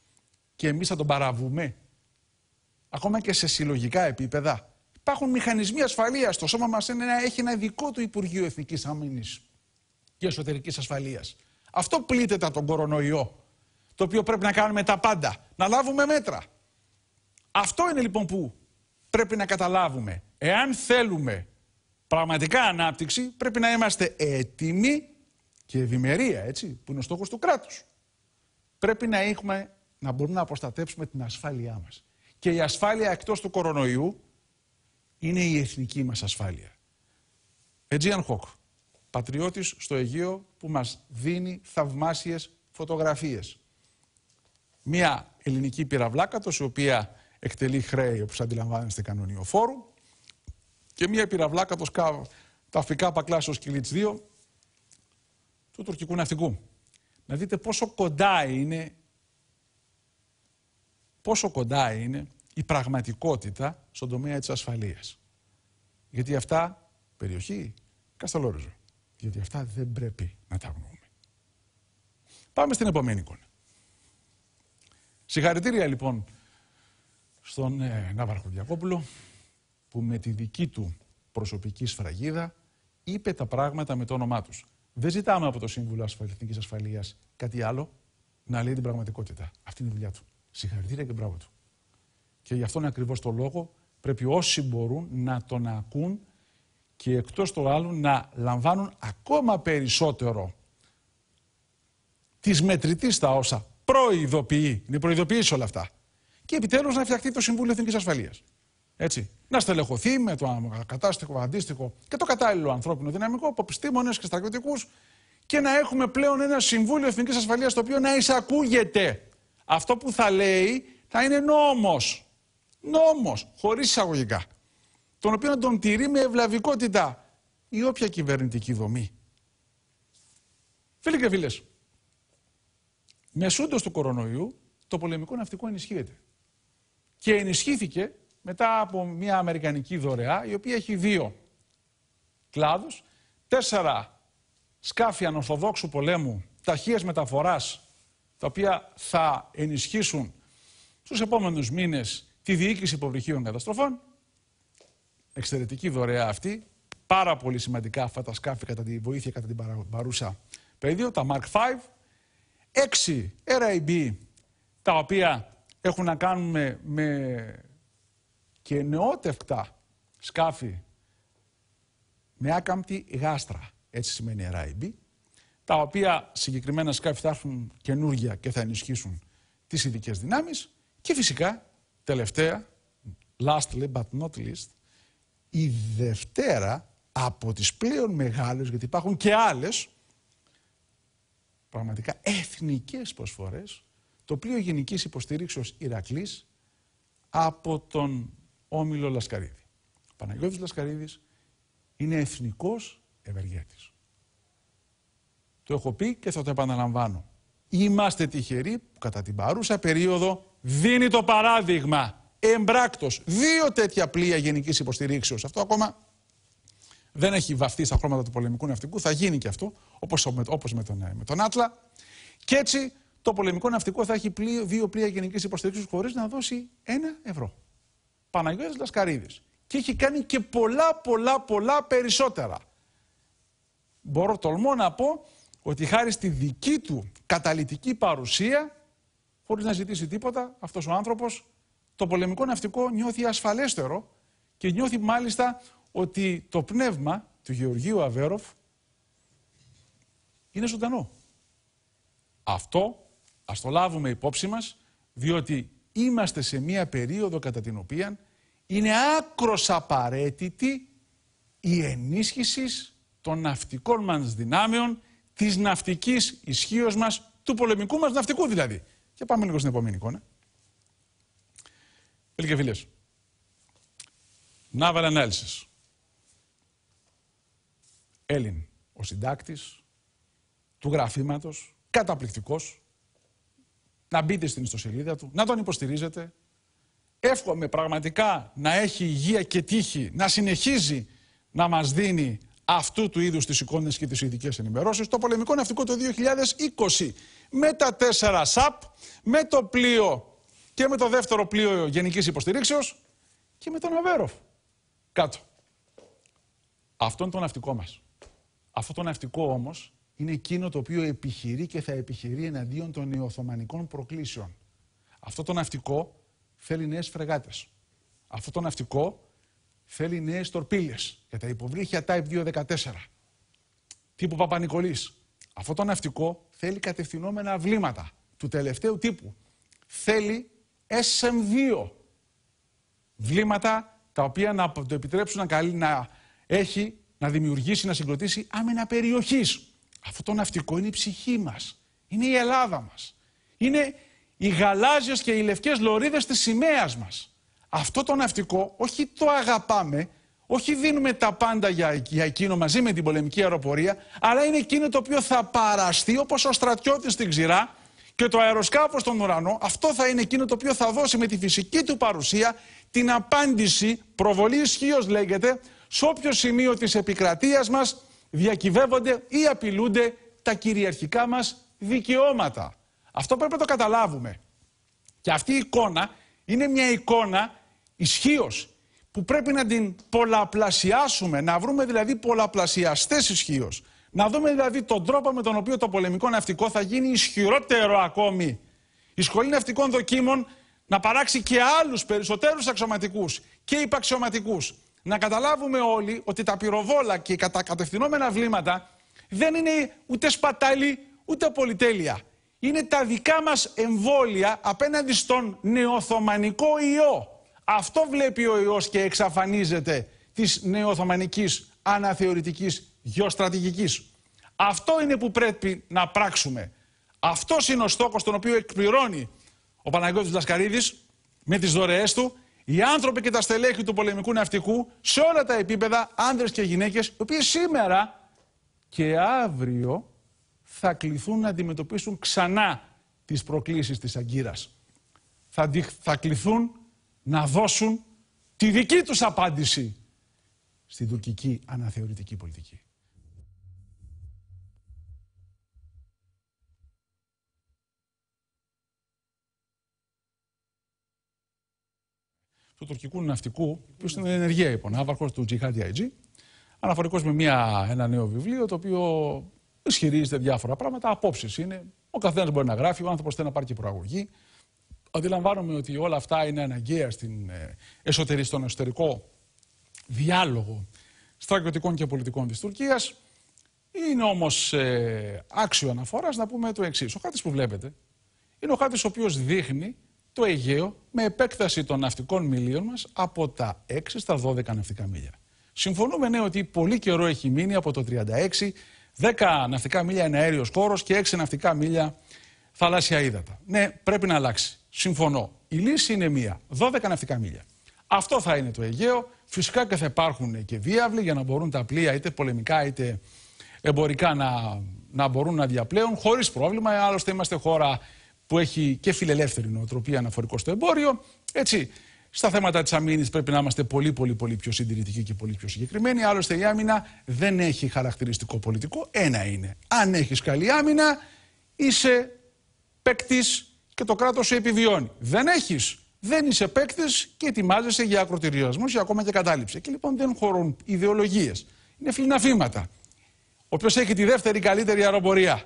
και εμείς θα τον παραβούμε. Ακόμα και σε συλλογικά επίπεδα. Υπάρχουν μηχανισμοί ασφαλείας. Το σώμα μας έχει ένα δικό του Υπουργείο Εθνικής Αμήνης και Εσωτερικής Ασφαλείας. Αυτό πλήττεται από τον κορονοϊό, το οποίο πρέπει να κάνουμε τα πάντα, να λάβουμε μέτρα. Αυτό είναι λοιπόν που πρέπει να καταλάβουμε. Εάν θέλουμε πραγματικά ανάπτυξη, πρέπει να είμαστε έτοιμοι και ευημερία, έτσι, που είναι ο στόχος του κράτους. Πρέπει να έχουμε να μπορούμε να προστατέψουμε την ασφάλειά μας. Και η ασφάλεια εκτός του κορονοϊού είναι η εθνική μας ασφάλεια. Ετζιάν Χοκ, πατριώτης στο Αιγαίο που μας δίνει θαυμάσιες φωτογραφίες. Μία ελληνική πυραυλάκατος η οποία εκτελεί χρέη όπως αντιλαμβάνεστε κανονιοφόρου και μία πυραυλάκατος ταφικά πακλάσεως κυλίτς 2 του τουρκικού ναυτικού. Να δείτε πόσο κοντά είναι πόσο κοντά είναι η πραγματικότητα στον τομέα της ασφαλείας. Γιατί αυτά, περιοχή, Κασταλόριζο. Γιατί αυτά δεν πρέπει να τα γνωρίζουμε. Πάμε στην επόμενη εικόνα. Συγχαρητήρια λοιπόν στον ε, Ναύαρχο Διακόπουλο που με τη δική του προσωπική σφραγίδα είπε τα πράγματα με το όνομά τους. Δεν ζητάμε από το Σύμβουλο Εθνικής Ασφαλείας κάτι άλλο να λέει την πραγματικότητα. Αυτή είναι η δουλειά του. Συγχαρητήρια και μπράβο του. Και γι' αυτόν ακριβώς το λόγο πρέπει όσοι μπορούν να τον ακούν και εκτός των άλλων να λαμβάνουν ακόμα περισσότερο της μετρητής τα όσα προειδοποιεί, είναι προειδοποιήσει όλα αυτά. Και επιτέλους να φτιαχτεί το Συμβούλιο εθνικής Ασφαλείας. Έτσι. Να στελεχωθεί με το κατάστοιχο, αντίστοιχο και το κατάλληλο ανθρώπινο δυναμικό από επιστήμονε και στρατιωτικούς και να έχουμε πλέον ένα Συμβούλιο εθνικής Ασφαλείας το οποίο να εισακούγεται αυτό που θα λέει θα είναι νόμος. Νόμος, χωρίς εισαγωγικά. Τον οποίο να τον τηρεί με ευλαβικότητα ή όποια κυβερνητική δομή. Φίλοι και φίλες, μεσούντος του κορονοϊού το πολεμικό ναυτικό ενισχύεται. Και ενισχύθηκε μετά από μια αμερικανική δωρεά η οποία και φιλες μεσουντο δύο κλάδους, τέσσερα σκάφη ανορθοδόξου πολέμου ταχείας πολεμου ταχεια μεταφορας τα οποία θα ενισχύσουν στους επόμενους μήνες τη διοίκηση υποβρυχίων καταστροφών. Εξαιρετική δωρεά αυτή. Πάρα πολύ σημαντικά αυτά τα σκάφη κατά τη βοήθεια κατά την παρούσα περίοδο, τα Mark 5. Έξι RIB τα οποία έχουν να κάνουν με και νεότευκτα σκάφη με άκαμπτη γάστρα. Έτσι σημαίνει RIB τα οποία συγκεκριμένα σκάφη θα έρθουν καινούργια και θα ενισχύσουν τις ειδικές δυνάμεις και φυσικά τελευταία, last but not least, η Δευτέρα από τις πλέον μεγάλες, γιατί υπάρχουν και άλλες, πραγματικά εθνικές προσφορές, το πλοίο γενικής υποστηρίξεως Ηρακλής από τον Όμιλο Λασκαρίδη. Ο Παναγιώτης Λασκαρίδης είναι εθνικός ευεργέτης. Το έχω πει και θα το επαναλαμβάνω. Είμαστε τυχεροί που κατά την παρούσα περίοδο δίνει το παράδειγμα Εμπράκτος, δύο τέτοια πλοία γενικής υποστηρίξεως. Αυτό ακόμα δεν έχει βαφτεί στα χρώματα του πολεμικού ναυτικού, θα γίνει και αυτό, όπως, όπως με, τον, ε, με τον Άτλα. Και έτσι το πολεμικό ναυτικό θα έχει δύο πλοία γενικής υποστηρίξεως χωρίς να δώσει ένα ευρώ. Παναγιώτης Λασκαρίδης. Και έχει κάνει και πολλά πολλά πολλά περισσότερα. Μπορώ τολμώ να πω ότι χάρη στη δική του καταλητική παρουσία, χωρίς να ζητήσει τίποτα, αυτός ο άνθρωπος το πολεμικό ναυτικό νιώθει ασφαλέστερο και νιώθει μάλιστα ότι το πνεύμα του Γεωργίου Αβέροφ είναι ζωντανό. Αυτό ας το λάβουμε υπόψη μας, διότι είμαστε σε μία περίοδο κατά την οποία είναι άκρος απαραίτητη η ενίσχυσης των ναυτικών μας δυνάμεων της ναυτικής ισχύως μας, του πολεμικού μας ναυτικού δηλαδή. Και πάμε λίγο στην επόμενη εικόνα. Φίλοι και φίλες, Naval Analysis. Έλλην, ο συντάκτης του γραφήματος, καταπληκτικός. Να μπείτε στην ιστοσελίδα του, να τον υποστηρίζετε. Εύχομαι πραγματικά να έχει υγεία και τύχη, να συνεχίζει να μας δίνει αυτού του είδους τις εικόνες και τις ειδικές ενημερώσεις το πολεμικό ναυτικό το 2020 με τα τέσσερα ΣΑΠ, με το πλοίο και με το δεύτερο πλοίο γενικής υποστηρίξεως και με τον Αβέροφ κάτω. Αυτό είναι το ναυτικό μας. Αυτό το ναυτικό όμως είναι εκείνο το οποίο επιχειρεί και θα επιχειρεί εναντίον των νεοοθωμανικών προκλήσεων. Αυτό το ναυτικό θέλει νέες φρεγάτες. Αυτό το ναυτικό θέλει νέες τορπίλες για τα υποβρύχια Type 214. Τύπου Παπα-Νικολή. Αυτό το ναυτικό θέλει κατευθυνόμενα βλήματα του τελευταίου τύπου. Θέλει SM2 βλήματα τα οποία να το επιτρέψουν να, να έχει, να δημιουργήσει, να συγκροτήσει άμυνα περιοχής. Αυτό το ναυτικό είναι η ψυχή μας. Είναι η Ελλάδα μας. Είναι οι γαλάζιες και οι λευκές λωρίδες της σημαίας μας αυτό το ναυτικό όχι το αγαπάμε, όχι δίνουμε τα πάντα για, εκείνο μαζί με την πολεμική αεροπορία, αλλά είναι εκείνο το οποίο θα παραστεί όπως ο στρατιώτης στην ξηρά και το αεροσκάφος στον ουρανό, αυτό θα είναι εκείνο το οποίο θα δώσει με τη φυσική του παρουσία την απάντηση, προβολή ισχύως λέγεται, σε όποιο σημείο της επικρατείας μας διακυβεύονται ή απειλούνται τα κυριαρχικά μας δικαιώματα. Αυτό πρέπει να το καταλάβουμε. Και αυτή η εικόνα είναι μια εικόνα ισχύως που πρέπει να την πολλαπλασιάσουμε, να βρούμε δηλαδή πολλαπλασιαστές ισχύως. Να δούμε δηλαδή τον τρόπο με τον οποίο το πολεμικό ναυτικό θα γίνει ισχυρότερο ακόμη. Η Σχολή Ναυτικών Δοκίμων να παράξει και άλλους περισσότερους αξιωματικούς και υπαξιωματικούς. Να καταλάβουμε όλοι ότι τα πυροβόλα και τα κατευθυνόμενα βλήματα δεν είναι ούτε σπατάλη ούτε πολυτέλεια. Είναι τα δικά μας εμβόλια απέναντι στον νεοθωμανικό ιό. Αυτό βλέπει ο ιός και εξαφανίζεται της νεοοθωμανικής αναθεωρητικής γεωστρατηγικής. Αυτό είναι που πρέπει να πράξουμε. Αυτός είναι ο στόχος τον οποίο εκπληρώνει ο Παναγιώτης Λασκαρίδης με τις δωρεές του οι άνθρωποι και τα στελέχη του πολεμικού ναυτικού σε όλα τα επίπεδα, άνδρες και γυναίκες, οι οποίοι σήμερα και αύριο θα κληθούν να αντιμετωπίσουν ξανά τις προκλήσεις της αγκύρας. Θα, θα κληθούν να δώσουν τη δική τους απάντηση στην τουρκική αναθεωρητική πολιτική. του τουρκικού ναυτικού, που είναι ενεργεία υπονάβαρχο λοιπόν, του Τζιχάντι Αναφορικός με μια, ένα νέο βιβλίο το οποίο ισχυρίζεται διάφορα πράγματα, απόψεις είναι. Ο καθένας μπορεί να γράφει, ο άνθρωπος θέλει να πάρει και προαγωγή. Αντιλαμβάνομαι ότι όλα αυτά είναι αναγκαία στην ε, εσωτερή, στον εσωτερικό διάλογο στρατιωτικών και πολιτικών της Τουρκίας. Είναι όμως ε, άξιο αναφοράς να πούμε το εξής. Ο χάρτης που βλέπετε είναι ο χάρτης ο οποίος δείχνει το Αιγαίο με επέκταση των ναυτικών μιλίων μας από τα 6 στα 12 ναυτικά μίλια. Συμφωνούμε ναι ότι πολύ καιρό έχει μείνει από το 36, 10 ναυτικά μίλια είναι αέριος χώρος και 6 ναυτικά μίλια θαλάσσια ύδατα. Ναι, πρέπει να αλλάξει. Συμφωνώ. Η λύση είναι μία. 12 ναυτικά μίλια. Αυτό θα είναι το Αιγαίο. Φυσικά και θα υπάρχουν και διάβλοι για να μπορούν τα πλοία είτε πολεμικά είτε εμπορικά να, να μπορούν να διαπλέουν χωρίς πρόβλημα. Άλλωστε είμαστε χώρα που έχει και φιλελεύθερη νοοτροπία αναφορικό στο εμπόριο. Έτσι, στα θέματα της αμήνης πρέπει να είμαστε πολύ πολύ πολύ πιο συντηρητικοί και πολύ πιο συγκεκριμένοι. Άλλωστε η άμυνα δεν έχει χαρακτηριστικό πολιτικό. Ένα είναι. Αν έχεις καλή άμυνα είσαι παίκτης και το κράτος σε επιβιώνει. Δεν έχεις. Δεν είσαι παίκτης και ετοιμάζεσαι για ακροτηριασμούς ή ακόμα και κατάληψη. Και λοιπόν δεν χωρούν ιδεολογίες. Είναι Ο Όποιος έχει τη δεύτερη καλύτερη αεροπορία.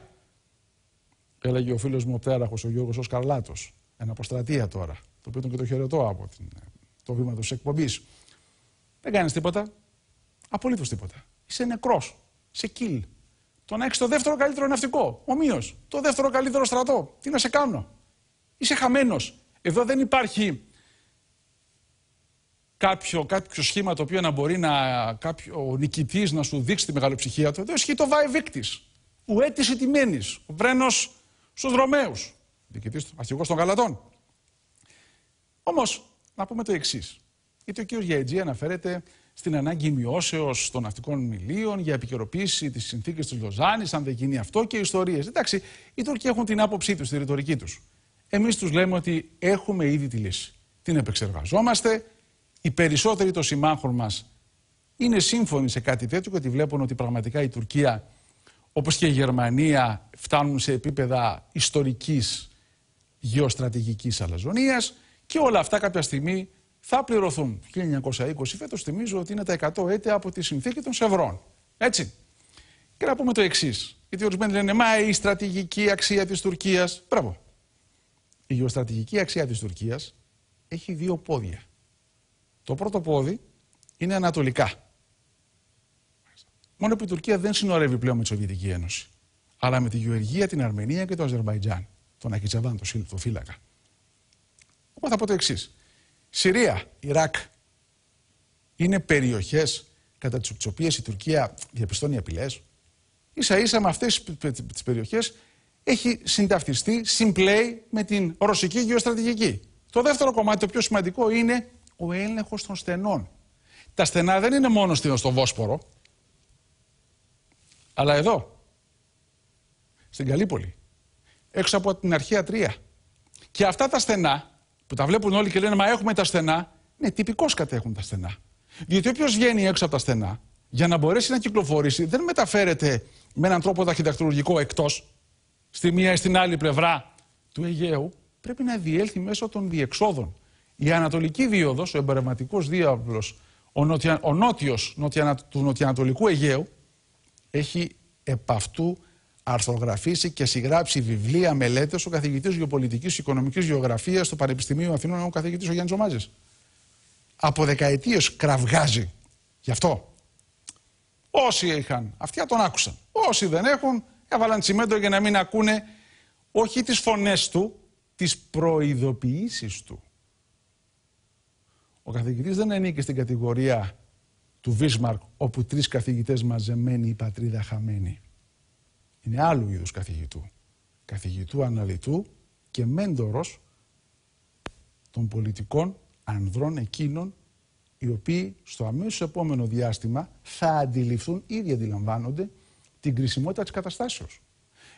Έλεγε ο φίλος μου ο πτέραχο, ο Γιώργος Καρλάτο. Ένα αποστρατεία τώρα. Το οποίο τον και το χαιρετώ από την, το βήμα της εκπομπής. Δεν κάνεις τίποτα. Απολύτως τίποτα. Είσαι νεκρός. Σε κιλ. Το να έχεις το δεύτερο καλύτερο ναυτικό. Ομοίως. Το δεύτερο καλύτερο στρατό. Τι να σε κάνω είσαι χαμένος, Εδώ δεν υπάρχει κάποιο, κάποιο σχήμα το οποίο να μπορεί να, κάποιο, ο νικητής να σου δείξει τη μεγαλοψυχία του. Εδώ ισχύει το βίκτη. Ο αίτηση τιμένης. Ο Βρένος στους Ρωμαίους. Νικητής, αρχηγός των Γαλατών. Όμως, να πούμε το εξής. Γιατί ο κ. Γιατζή αναφέρεται στην ανάγκη μειώσεως των ναυτικών μιλίων για επικαιροποίηση της συνθήκης της Λοζάνης, αν δεν γίνει αυτό και ιστορίες. Εντάξει, οι Τούρκοι έχουν την άποψή τους, τη ρητορική τους. Εμείς τους λέμε ότι έχουμε ήδη τη λύση. Την επεξεργαζόμαστε. Οι περισσότεροι των συμμάχων μας είναι σύμφωνοι σε κάτι τέτοιο και ότι βλέπουν ότι πραγματικά η Τουρκία, όπως και η Γερμανία, φτάνουν σε επίπεδα ιστορικής γεωστρατηγικής αλαζονίας και όλα αυτά κάποια στιγμή θα πληρωθούν. Το 1920 φέτος θυμίζω ότι είναι τα 100 έτη από τη συνθήκη των Σευρών. Έτσι. Και να πούμε το εξής. Γιατί ορισμένοι λένε Μα η στρατηγική αξία της Τουρκίας. Μπράβο. Η γεωστρατηγική αξία της Τουρκίας έχει δύο πόδια. Το πρώτο πόδι είναι ανατολικά. Μόνο που η Τουρκία δεν συνορεύει πλέον με τη Σοβιετική Ένωση, αλλά με τη Γεωργία, την Αρμενία και το Αζερβαϊτζάν, τον Ακιτσαβάν, τον φύλακα. Οπότε θα πω το εξής. Συρία, Ιράκ είναι περιοχές κατά τις οποίες η Τουρκία διαπιστώνει απειλές. σα ίσα με αυτές τις περιοχές έχει συνταυτιστεί, συμπλέει με την ρωσική γεωστρατηγική. Το δεύτερο κομμάτι, το πιο σημαντικό, είναι ο έλεγχος των στενών. Τα στενά δεν είναι μόνο στο Βόσπορο, αλλά εδώ, στην Καλύπολη, έξω από την αρχαία Τρία. Και αυτά τα στενά, που τα βλέπουν όλοι και λένε Μα έχουμε τα στενά, ναι, τυπικώς κατέχουν τα στενά. Διότι όποιος βγαίνει έξω από τα στενά, για να μπορέσει να κυκλοφορήσει, δεν μεταφέρεται με έναν τρόπο ταχυδακτουργικό εκτός, στη μία ή στην άλλη πλευρά του Αιγαίου πρέπει να διέλθει μέσω των διεξόδων. Η ανατολική διελθει μεσω των διεξοδων η ανατολικη διωδο ο εμπορευματικός διάβλο, ο, νοτια, νότιος νοτια, του νοτιοανατολικού Αιγαίου έχει επ' αυτού αρθρογραφήσει και συγγράψει βιβλία, μελέτες ο καθηγητής γεωπολιτικής Οικονομικής γεωγραφίας στο πανεπιστημιου Αθηνών, ο Καθηγητής ο Γιάννης Ζωμάζη. Από δεκαετίες κραυγάζει γι' αυτό. Όσοι είχαν αυτιά τον άκουσαν. Όσοι δεν έχουν Έβαλαν τσιμέντο για να μην ακούνε όχι τις φωνές του, τις προειδοποιήσεις του. Ο καθηγητής δεν ανήκει στην κατηγορία του Βίσμαρκ, όπου τρεις καθηγητές μαζεμένοι, η πατρίδα χαμένη. Είναι άλλου είδους καθηγητού. Καθηγητού αναλυτού και μέντορος των πολιτικών ανδρών εκείνων οι οποίοι στο αμέσως επόμενο διάστημα θα αντιληφθούν, ήδη αντιλαμβάνονται, την κρισιμότητα της καταστάσεως.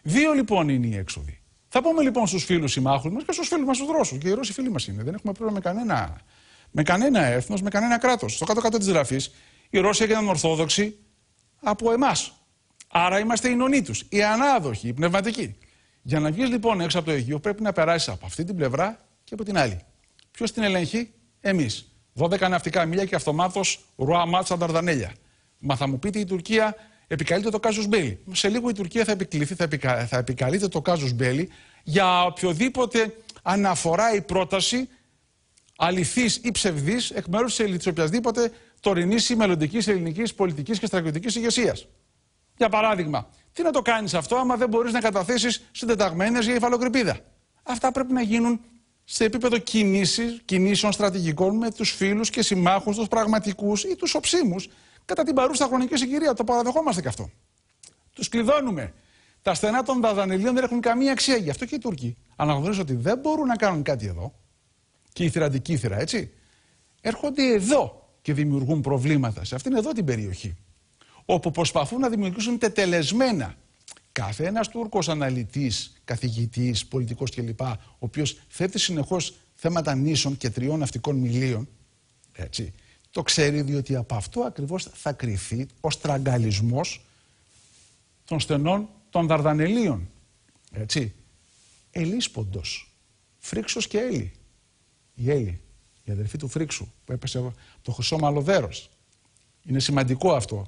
Δύο λοιπόν είναι οι έξοδοι. Θα πούμε λοιπόν στους φίλους συμμάχους μας και στους φίλους μας του Ρώσους. Και οι Ρώσοι φίλοι μας είναι. Δεν έχουμε πρόβλημα με κανένα, με κανένα έθνος, με κανένα κράτος. Στο κάτω-κάτω της γραφής, οι Ρώσοι έγιναν Ορθόδοξοι από εμάς. Άρα είμαστε οι νονοί τους, οι ανάδοχοι, οι πνευματικοί. Για να βγεις λοιπόν έξω από το Αιγείο, πρέπει να περάσεις από αυτή την πλευρά και από την άλλη. Ποιος την ελέγχει, εμείς. 12 ναυτικά μίλια και αυτομάτως ρουά μάτσα Νταρδανέλια. Μα θα μου πείτε η Τουρκία επικαλείται το κάζος Μπέλι. Σε λίγο η Τουρκία θα επικληθεί, θα, επικα... θα επικαλείται το κάζος Μπέλι για οποιοδήποτε αναφορά ή πρόταση αληθής ή ψευδής εκ μέρους της οποιασδήποτε τωρινής ή μελλοντικής ελληνικής πολιτικής και στρατιωτικής ηγεσίας. Για παράδειγμα, τι να το κάνεις αυτό άμα δεν μπορείς να καταθέσεις συντεταγμένες για υφαλοκρηπίδα. Αυτά πρέπει να γίνουν σε επίπεδο κινήσεις, κινήσεων στρατηγικών με τους φίλους και συμμάχους, τους πραγματικούς ή τους οψίμους κατά την παρούσα χρονική συγκυρία. Το παραδεχόμαστε και αυτό. Τους κλειδώνουμε. Τα στενά των δαδανελίων δεν έχουν καμία αξία. Γι' αυτό και οι Τούρκοι αναγνωρίζουν ότι δεν μπορούν να κάνουν κάτι εδώ. Και η θηραντική θηρά, έτσι. Έρχονται εδώ και δημιουργούν προβλήματα σε αυτήν εδώ την περιοχή. Όπου προσπαθούν να δημιουργήσουν τετελεσμένα. Κάθε ένας Τούρκος αναλυτής, καθηγητής, πολιτικός κλπ. Ο οποίος θέτει συνεχώς θέματα νήσων και τριών ναυτικών μιλίων. Έτσι το ξέρει διότι από αυτό ακριβώς θα κρυθεί ο στραγγαλισμός των στενών των Δαρδανελίων. Έτσι. Ελίσποντος. Φρίξος και Έλλη. Η Έλλη, η αδερφή του Φρίξου που έπεσε από το χρυσό μαλλοδέρος. Είναι σημαντικό αυτό.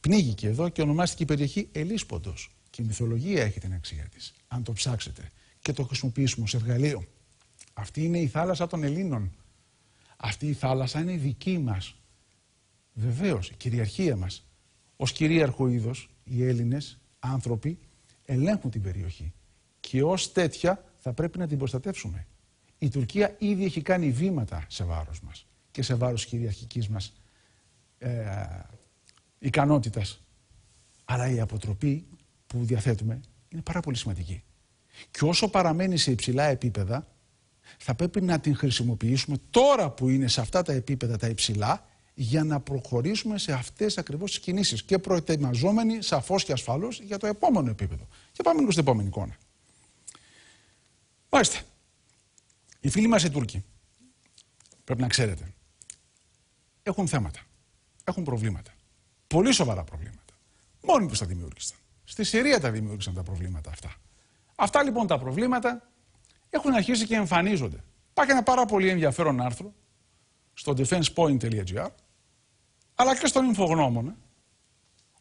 Πνίγηκε εδώ και ονομάστηκε η περιοχή Ελίσποντος. Και η μυθολογία έχει την αξία της, αν το ψάξετε. Και το χρησιμοποιήσουμε ως εργαλείο. Αυτή είναι η θάλασσα των Ελλήνων αυτή η θάλασσα είναι δική μας. Βεβαίως η κυριαρχία μας. Ως κυρίαρχο είδος, οι Έλληνες, άνθρωποι, ελέγχουν την περιοχή. Και ως τέτοια θα πρέπει να την προστατεύσουμε. Η Τουρκία ήδη έχει κάνει βήματα σε βάρος μας και σε βάρος κυριαρχικής μας ε, ικανότητας. Αλλά η αποτροπή που διαθέτουμε είναι πάρα πολύ σημαντική. Και όσο παραμένει σε υψηλά επίπεδα, θα πρέπει να την χρησιμοποιήσουμε τώρα που είναι σε αυτά τα επίπεδα τα υψηλά για να προχωρήσουμε σε αυτές ακριβώς τις κινήσεις και προετοιμαζόμενοι σαφώς και ασφαλώς για το επόμενο επίπεδο. Και πάμε λίγο στην επόμενη εικόνα. Μάλιστα. Οι φίλοι μας οι Τούρκοι, πρέπει να ξέρετε, έχουν θέματα, έχουν προβλήματα, πολύ σοβαρά προβλήματα. Μόνοι τους τα δημιούργησαν. Στη Συρία τα δημιούργησαν τα προβλήματα αυτά. Αυτά λοιπόν τα προβλήματα έχουν αρχίσει και εμφανίζονται. Υπάρχει ένα πάρα πολύ ενδιαφέρον άρθρο στο defensepoint.gr αλλά και στον Ινφογνώμονα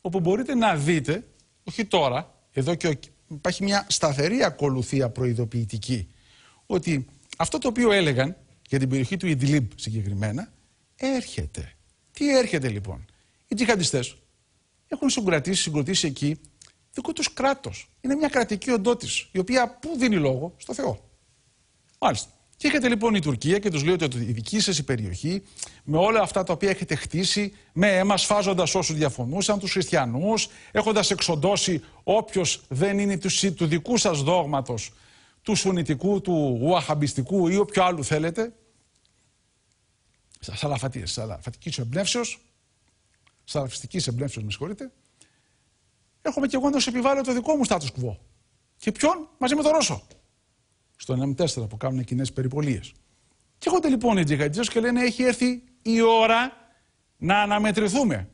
όπου μπορείτε να δείτε, όχι τώρα, εδώ και υπάρχει μια σταθερή ακολουθία προειδοποιητική ότι αυτό το οποίο έλεγαν για την περιοχή του Ιντλίμπ συγκεκριμένα έρχεται. Τι έρχεται λοιπόν. Οι τζιχαντιστές έχουν συγκρατήσει, συγκροτήσει εκεί δικό τους κράτος. Είναι μια κρατική οντότηση η οποία πού δίνει λόγο στο Θεό. Μάλιστα. Και έρχεται λοιπόν η Τουρκία και τους λέει ότι η δική σας περιοχή, με όλα αυτά τα οποία έχετε χτίσει, με αίμα, σφάζοντας όσους διαφωνούσαν, τους χριστιανούς, έχοντας εξοντώσει όποιος δεν είναι του, δικού σας δόγματος, του σουνητικού, του ουαχαμπιστικού ή όποιο άλλου θέλετε, σαλαφατική εμπνεύσεω, σαλαφιστική εμπνεύσεως, με συγχωρείτε, έχουμε και εγώ να σου επιβάλλω το δικό μου status quo. Και ποιον μαζί με τον Ρώσο στο M4 που κάνουν κοινές περιπολίες. Και έρχονται λοιπόν οι τζιγαντζέ και λένε: Έχει έρθει η ώρα να αναμετρηθούμε.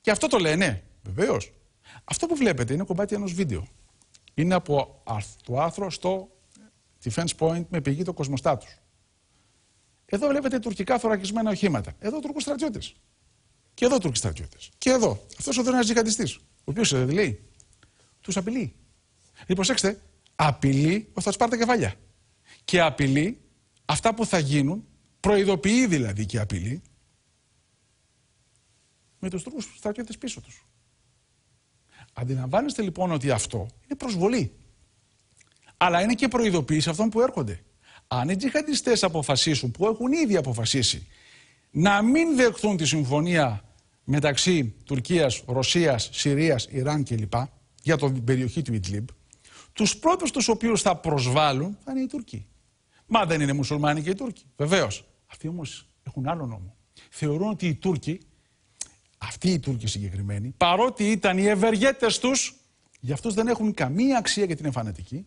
Και αυτό το λένε, βεβαίως. Αυτό που βλέπετε είναι κομμάτι ενός βίντεο. Είναι από το άρθρο στο Defense Point με πηγή το κοσμοστάτους. Εδώ βλέπετε τουρκικά θωρακισμένα οχήματα. Εδώ Τούρκου στρατιώτες. Και εδώ Τούρκοι στρατιώτες. Και εδώ. Αυτός εδώ είναι ένας τζιχαντιστής. Ο οποίος ε, λέει, τους απειλεί. Λοιπόν, προσέξτε, απειλεί ότι θα τους τα κεφαλιά. Και απειλεί αυτά που θα γίνουν, προειδοποιεί δηλαδή και απειλεί, με τους Τούρκου στρατιώτες πίσω τους. Αντιλαμβάνεστε λοιπόν ότι αυτό είναι προσβολή. Αλλά είναι και προειδοποίηση αυτών που έρχονται. Αν οι τζιχαντιστές αποφασίσουν, που έχουν ήδη αποφασίσει, να μην δεχθούν τη συμφωνία μεταξύ Τουρκίας, Ρωσίας, Συρίας, Ιράν κλπ. για την περιοχή του Ιτλίμπ, τους πρώτους τους οποίους θα προσβάλλουν θα είναι οι Τούρκοι. Μα δεν είναι μουσουλμάνοι και οι Τούρκοι. Βεβαίως, Αυτοί έχουν έχουν άλλο νόμο. Θεωρούν ότι οι Τούρκοι, αυτοί οι Τούρκοι συγκεκριμένοι, παρότι ήταν οι ευεργετε τους, για αυτούς δεν έχουν καμία αξία γιατί την φανετικοί,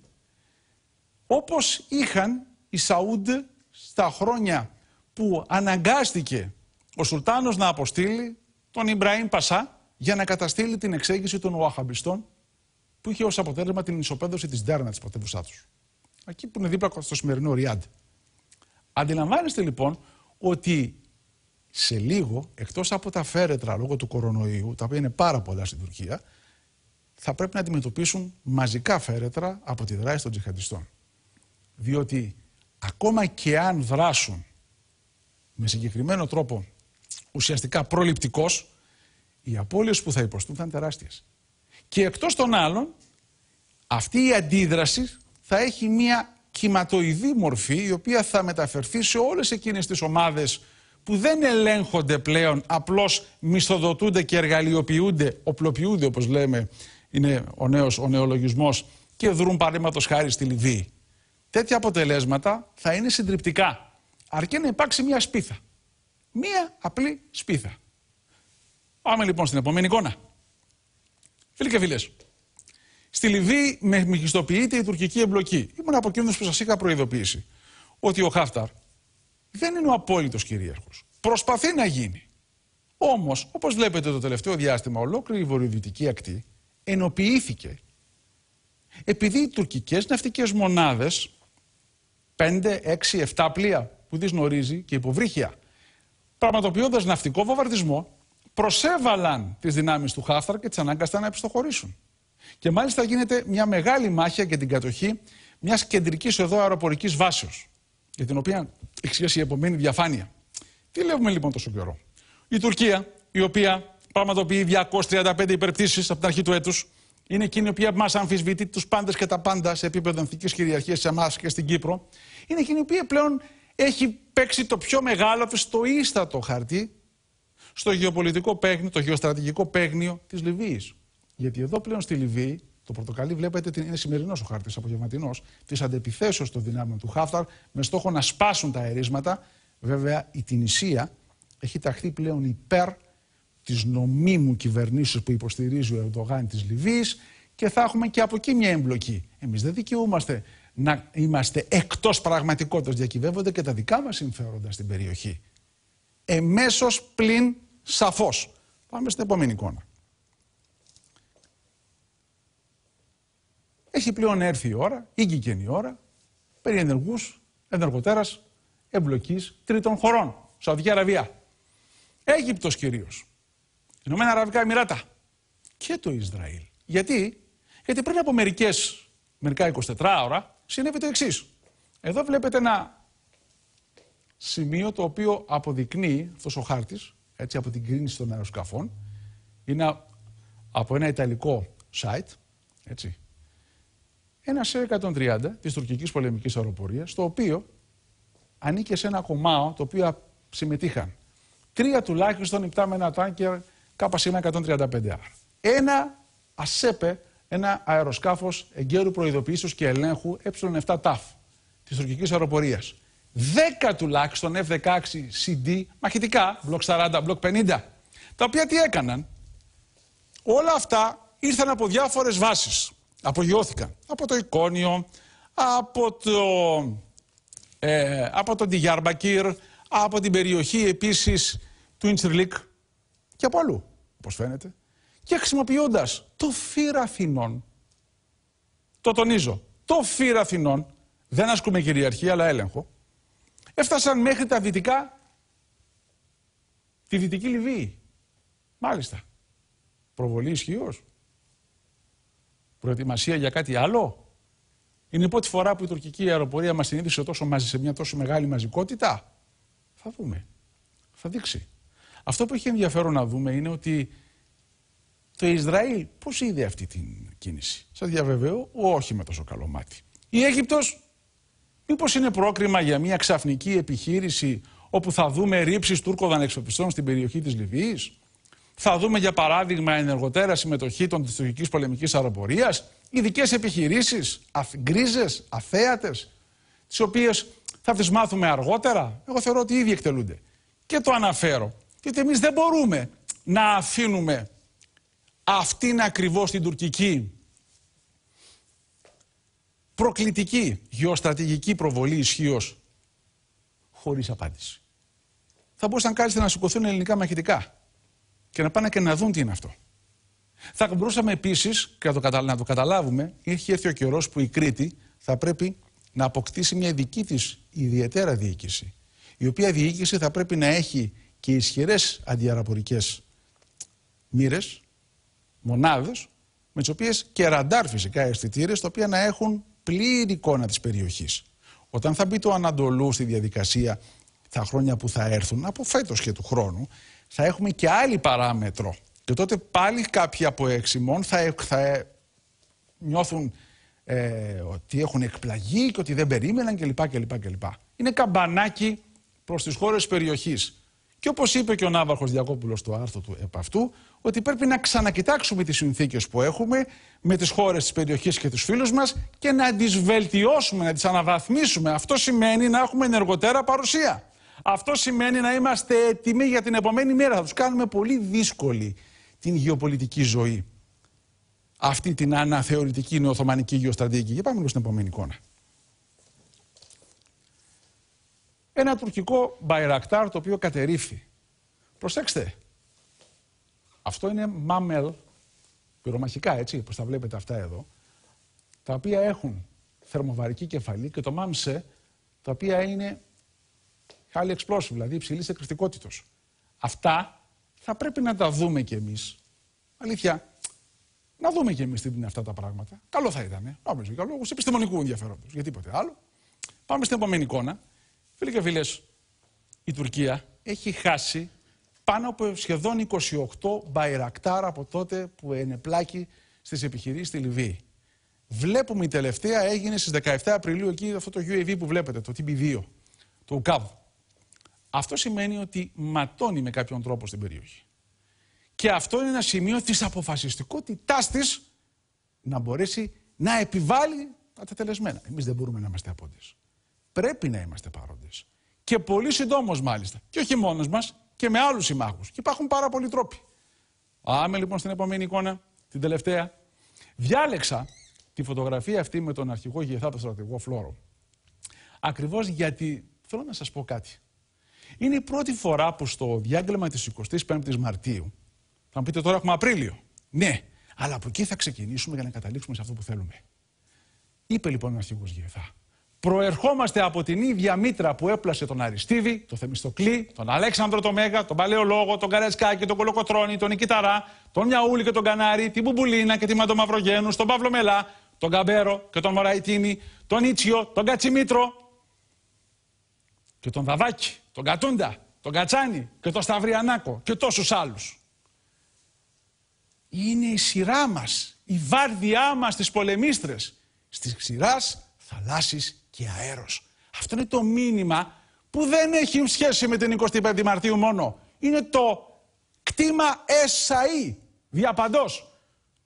Όπως είχαν οι Σαούντ στα χρόνια που αναγκάστηκε ο Σουλτάνος να αποστείλει τον Ιμπραήμ Πασά για να καταστήλει την εξέγηση των Ουαχαμπιστών που είχε ως αποτέλεσμα την ισοπαίδωση της Ντέρνα της πρωτεύουσάς τους. Εκεί που είναι δίπλα στο σημερινό Ριάντ. Αντιλαμβάνεστε λοιπόν ότι σε λίγο, εκτός από τα φέρετρα λόγω του κορονοϊού, τα οποία είναι πάρα πολλά στην Τουρκία, θα πρέπει να αντιμετωπίσουν μαζικά φέρετρα από τη δράση των τζιχαντιστών. Διότι ακόμα και αν δράσουν με συγκεκριμένο τρόπο ουσιαστικά προληπτικός, οι απώλειες που θα υποστούν θα είναι τεράστιες. Και εκτός των άλλων, αυτή η αντίδραση θα έχει μια κυματοειδή μορφή η οποία θα μεταφερθεί σε όλες εκείνες τις ομάδες που δεν ελέγχονται πλέον, απλώς μισθοδοτούνται και εργαλειοποιούνται, οπλοποιούνται όπως λέμε, είναι ο νέος ο νεολογισμός και δρούν παρήματος χάρη στη Λιβύη. Τέτοια αποτελέσματα θα είναι συντριπτικά, αρκεί να υπάρξει μια σπίθα. Μία απλή σπίθα. Πάμε λοιπόν στην επόμενη εικόνα. Φίλοι και φίλες, στη Λιβύη με μεγιστοποιείται η τουρκική εμπλοκή. Ήμουν από εκείνους που σας είχα προειδοποιήσει ότι ο Χάφταρ δεν είναι ο απόλυτος κυρίαρχος. Προσπαθεί να γίνει. Όμως, όπως βλέπετε το τελευταίο διάστημα, ολόκληρη η βορειοδυτική ακτή ενοποιήθηκε. Επειδή οι τουρκικές ναυτικές μονάδες, 5, 6, 7 πλοία που τη γνωρίζει και υποβρύχια, πραγματοποιώντας ναυτικό βομβαρδισμό, προσέβαλαν τις δυνάμεις του Χάφταρ και τις ανάγκασαν να επιστοχωρήσουν. Και μάλιστα γίνεται μια μεγάλη μάχη για την κατοχή μιας κεντρικής εδώ αεροπορικής βάσεως, για την οποία εξηγήσει η επομένη διαφάνεια. Τι λέγουμε λοιπόν τόσο καιρό. Η Τουρκία, η οποία πραγματοποιεί 235 υπερπτήσεις από την αρχή του έτους, είναι εκείνη η οποία μας αμφισβητεί τους πάντες και τα πάντα σε επίπεδο εθνικής κυριαρχίας σε εμάς και στην Κύπρο. Είναι εκείνη η οποία πλέον έχει παίξει το πιο μεγάλο, στο ίστατο χαρτί στο γεωπολιτικό παίγνιο, το γεωστρατηγικό παίγνιο της Λιβύης. Γιατί εδώ πλέον στη Λιβύη το πορτοκαλί βλέπετε ότι είναι σημερινός ο χάρτης, απογευματινός, της αντεπιθέσεως των δυνάμεων του Χάφταρ με στόχο να σπάσουν τα ερίσματα. Βέβαια, η Τινησία έχει ταχθεί πλέον υπέρ της νομίμου κυβερνήσεως που υποστηρίζει ο Ερντογάν της Λιβύης και θα έχουμε και από εκεί μια εμπλοκή. Εμείς δεν δικαιούμαστε να είμαστε εκτός πραγματικότητας. Διακυβεύονται και τα δικά μας συμφέροντα στην περιοχή εμέσως πλην σαφώς. Πάμε στην επόμενη εικόνα. Έχει πλέον έρθει η ώρα, η η ώρα, περί ενεργούς, ενεργοτέρας, εμπλοκής τρίτων χωρών. Σαουδική Αραβία, Αίγυπτος κυρίως, Ηνωμένα Αραβικά Εμμυράτα και το Ισραήλ. Γιατί, Γιατί πριν από μερικές, μερικά 24 ώρα, συνέβη το εξής. Εδώ βλέπετε ένα σημείο το οποίο αποδεικνύει αυτός ο χάρτης, έτσι από την κρίνηση των αεροσκαφών, είναι από ένα ιταλικό site, έτσι, ένα C-130 της Τουρκικής πολεμικής αεροπορίας, το οποίο ανήκε σε ένα κομμάτι το οποίο συμμετείχαν τρία τουλάχιστον υπτάμενα τάκερ ΚΣ-135R. Ένα ασέπε, ένα αεροσκάφος εγκαίρου προειδοποιήσεως και ελέγχου ε7 ΤΑΦ της Τουρκικής Αεροπορίας. 10 τουλάχιστον F-16 CD μαχητικά, Block 40, Block 50, τα οποία τι έκαναν. Όλα αυτά ήρθαν από διάφορες βάσεις. Απογειώθηκαν. Από το Εικόνιο, από το, ε, από τον Τιγιάρμπακυρ, από την περιοχή επίσης του Ιντσριλίκ και από αλλού, όπως φαίνεται. Και χρησιμοποιώντας το φύρα Αθηνών, το τονίζω, το φύρα Αθηνών, δεν ασκούμε κυριαρχία αλλά έλεγχο, Έφτασαν μέχρι τα δυτικά, τη δυτική Λιβύη. Μάλιστα. Προβολή ισχυρό. Προετοιμασία για κάτι άλλο. Είναι η πρώτη φορά που η τουρκική αεροπορία μας συνείδησε τόσο μαζί σε μια τόσο μεγάλη μαζικότητα. Θα δούμε. Θα δείξει. Αυτό που έχει ενδιαφέρον να δούμε είναι ότι το Ισραήλ πώς είδε αυτή την κίνηση. Σας διαβεβαιώ, όχι με τόσο καλό μάτι. Η Αίγυπτος Μήπως είναι πρόκριμα για μια ξαφνική επιχείρηση όπου θα δούμε ρήψεις Τούρκων στην περιοχή της Λιβύης. Θα δούμε για παράδειγμα ενεργοτέρα συμμετοχή των της Τουρκικής πολεμικής αεροπορίας, ειδικές επιχειρήσεις, γκρίζε, γκρίζες, τι τις θα τις μάθουμε αργότερα. Εγώ θεωρώ ότι ήδη εκτελούνται. Και το αναφέρω, γιατί εμείς δεν μπορούμε να αφήνουμε αυτήν ακριβώς την τουρκική προκλητική γεωστρατηγική προβολή ισχύως χωρίς απάντηση. Θα μπορούσαν κάλλιστα να σηκωθούν ελληνικά μαχητικά και να πάνε και να δουν τι είναι αυτό. Θα μπορούσαμε επίσης, και να το, να καταλάβουμε, έχει έρθει ο καιρός που η Κρήτη θα πρέπει να αποκτήσει μια δική της ιδιαίτερα διοίκηση. Η οποία διοίκηση θα πρέπει να έχει και ισχυρές αντιαραπορικέ μοίρες, μονάδες, με τις οποίες και ραντάρ φυσικά αισθητήρες, τα οποία να έχουν πλήρη εικόνα της περιοχής. Όταν θα μπει το Ανατολού στη διαδικασία τα χρόνια που θα έρθουν, από φέτος και του χρόνου, θα έχουμε και άλλη παράμετρο. Και τότε πάλι κάποιοι από εξημών θα, θα νιώθουν ε, ότι έχουν εκπλαγεί και ότι δεν περίμεναν κλπ. κλπ. Είναι καμπανάκι προς τις χώρες περιοχής. Και όπως είπε και ο Ναύαρχος Διακόπουλος στο άρθρο του επ' αυτού, ότι πρέπει να ξανακοιτάξουμε τις συνθήκες που έχουμε με τις χώρες τη περιοχή και τους φίλους μας και να τις βελτιώσουμε, να τις αναβαθμίσουμε. Αυτό σημαίνει να έχουμε ενεργοτέρα παρουσία. Αυτό σημαίνει να είμαστε έτοιμοι για την επόμενη μέρα. Θα τους κάνουμε πολύ δύσκολη την γεωπολιτική ζωή. Αυτή την αναθεωρητική νεοοθωμανική γεωστρατηγική. Για πάμε λίγο στην επόμενη εικόνα. ένα τουρκικό μπαϊρακτάρ το οποίο κατερρύφει. Προσέξτε, αυτό είναι μάμελ, πυρομαχικά έτσι, όπως τα βλέπετε αυτά εδώ, τα οποία έχουν θερμοβαρική κεφαλή και το μάμσε, τα οποία είναι high explosive, δηλαδή υψηλής εκρηκτικότητος. Αυτά θα πρέπει να τα δούμε κι εμείς. Αλήθεια, να δούμε κι εμείς τι είναι αυτά τα πράγματα. Καλό θα ήταν. Πάμε για λόγους επιστημονικού ενδιαφέροντος, Για τίποτε άλλο. Πάμε στην επόμενη εικόνα. Φίλοι και φίλες, η Τουρκία έχει χάσει πάνω από σχεδόν 28 μπαϊρακτάρα από τότε που ενεπλάκει στις επιχειρήσεις στη Λιβύη. Βλέπουμε η τελευταία έγινε στις 17 Απριλίου εκεί αυτό το UAV που βλέπετε, το TB2, το UCAV. Αυτό σημαίνει ότι ματώνει με κάποιον τρόπο στην περιοχή. Και αυτό είναι ένα σημείο της αποφασιστικότητάς της να μπορέσει να επιβάλλει τα τελεσμένα. Εμείς δεν μπορούμε να είμαστε απόντες. Πρέπει να είμαστε παρόντες. Και πολύ συντόμως μάλιστα. Και όχι μόνος μας, και με άλλους συμμάχους. Και υπάρχουν πάρα πολλοί τρόποι. Άμε λοιπόν στην επόμενη εικόνα, την τελευταία. Διάλεξα τη φωτογραφία αυτή με τον αρχηγό τον στρατηγό Φλόρο. Ακριβώς γιατί θέλω να σας πω κάτι. Είναι η πρώτη φορά που στο διάγγελμα της 25η Μαρτίου. Θα μου πείτε τώρα έχουμε Απρίλιο. Ναι, αλλά από εκεί θα ξεκινήσουμε για να καταλήξουμε σε αυτό που θέλουμε. Είπε λοιπόν ο αρχηγός Γεθά προερχόμαστε από την ίδια μήτρα που έπλασε τον Αριστίδη, τον Θεμιστοκλή, τον Αλέξανδρο το Μέγα, τον Παλαιολόγο, τον Καρατσκάκη, τον Κολοκοτρόνη, τον Νικηταρά, τον Μιαούλη και τον Κανάρη, την Μπουμπουλίνα και τη Μαντομαυρογένους, τον Παύλο Μελά, τον Καμπέρο και τον Μωραϊτίνη, τον Ίτσιο, τον Κατσιμήτρο και τον Δαβάκη, τον Κατούντα, τον Κατσάνη και τον Σταυριανάκο και τόσους άλλους. Είναι η σειρά μας, η βάρδιά μας στις πολεμίστρες, στις ξηράς θαλάσσης και αέρος. Αυτό είναι το μήνυμα που δεν έχει σχέση με την 25η Μαρτίου μόνο. Είναι το κτήμα ΕΣΑΗ διαπαντός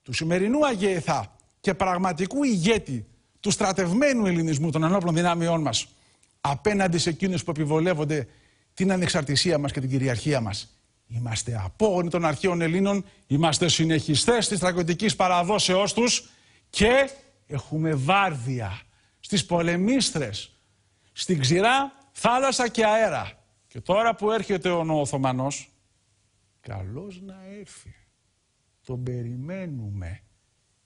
του σημερινού Αγιεθά και πραγματικού ηγέτη του στρατευμένου ελληνισμού των ανώπλων δυνάμειών μας απέναντι σε εκείνους που επιβολεύονται την ανεξαρτησία μας και την κυριαρχία μας. Είμαστε απόγονοι των αρχαίων Ελλήνων, είμαστε συνεχιστές της τραγωτικής παραδόσεώς τους και έχουμε βάρδια στις πολεμίστρες, στην ξηρά θάλασσα και αέρα. Και τώρα που έρχεται ο Οθωμανός, καλός να έρθει. Τον περιμένουμε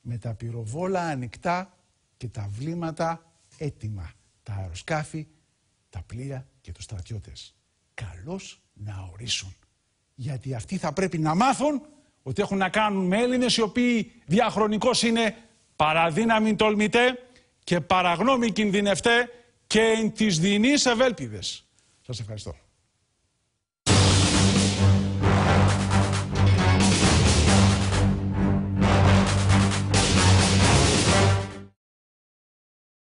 με τα πυροβόλα ανοιχτά και τα βλήματα έτοιμα. Τα αεροσκάφη, τα πλοία και τους στρατιώτες. Καλώς να ορίσουν. Γιατί αυτοί θα πρέπει να μάθουν ότι έχουν να κάνουν με Έλληνες οι οποίοι διαχρονικώς είναι παραδύναμοι τολμητέ, και παραγνώμη κινδυνευτέ και εν της δεινής ευέλπιδες. Σας ευχαριστώ.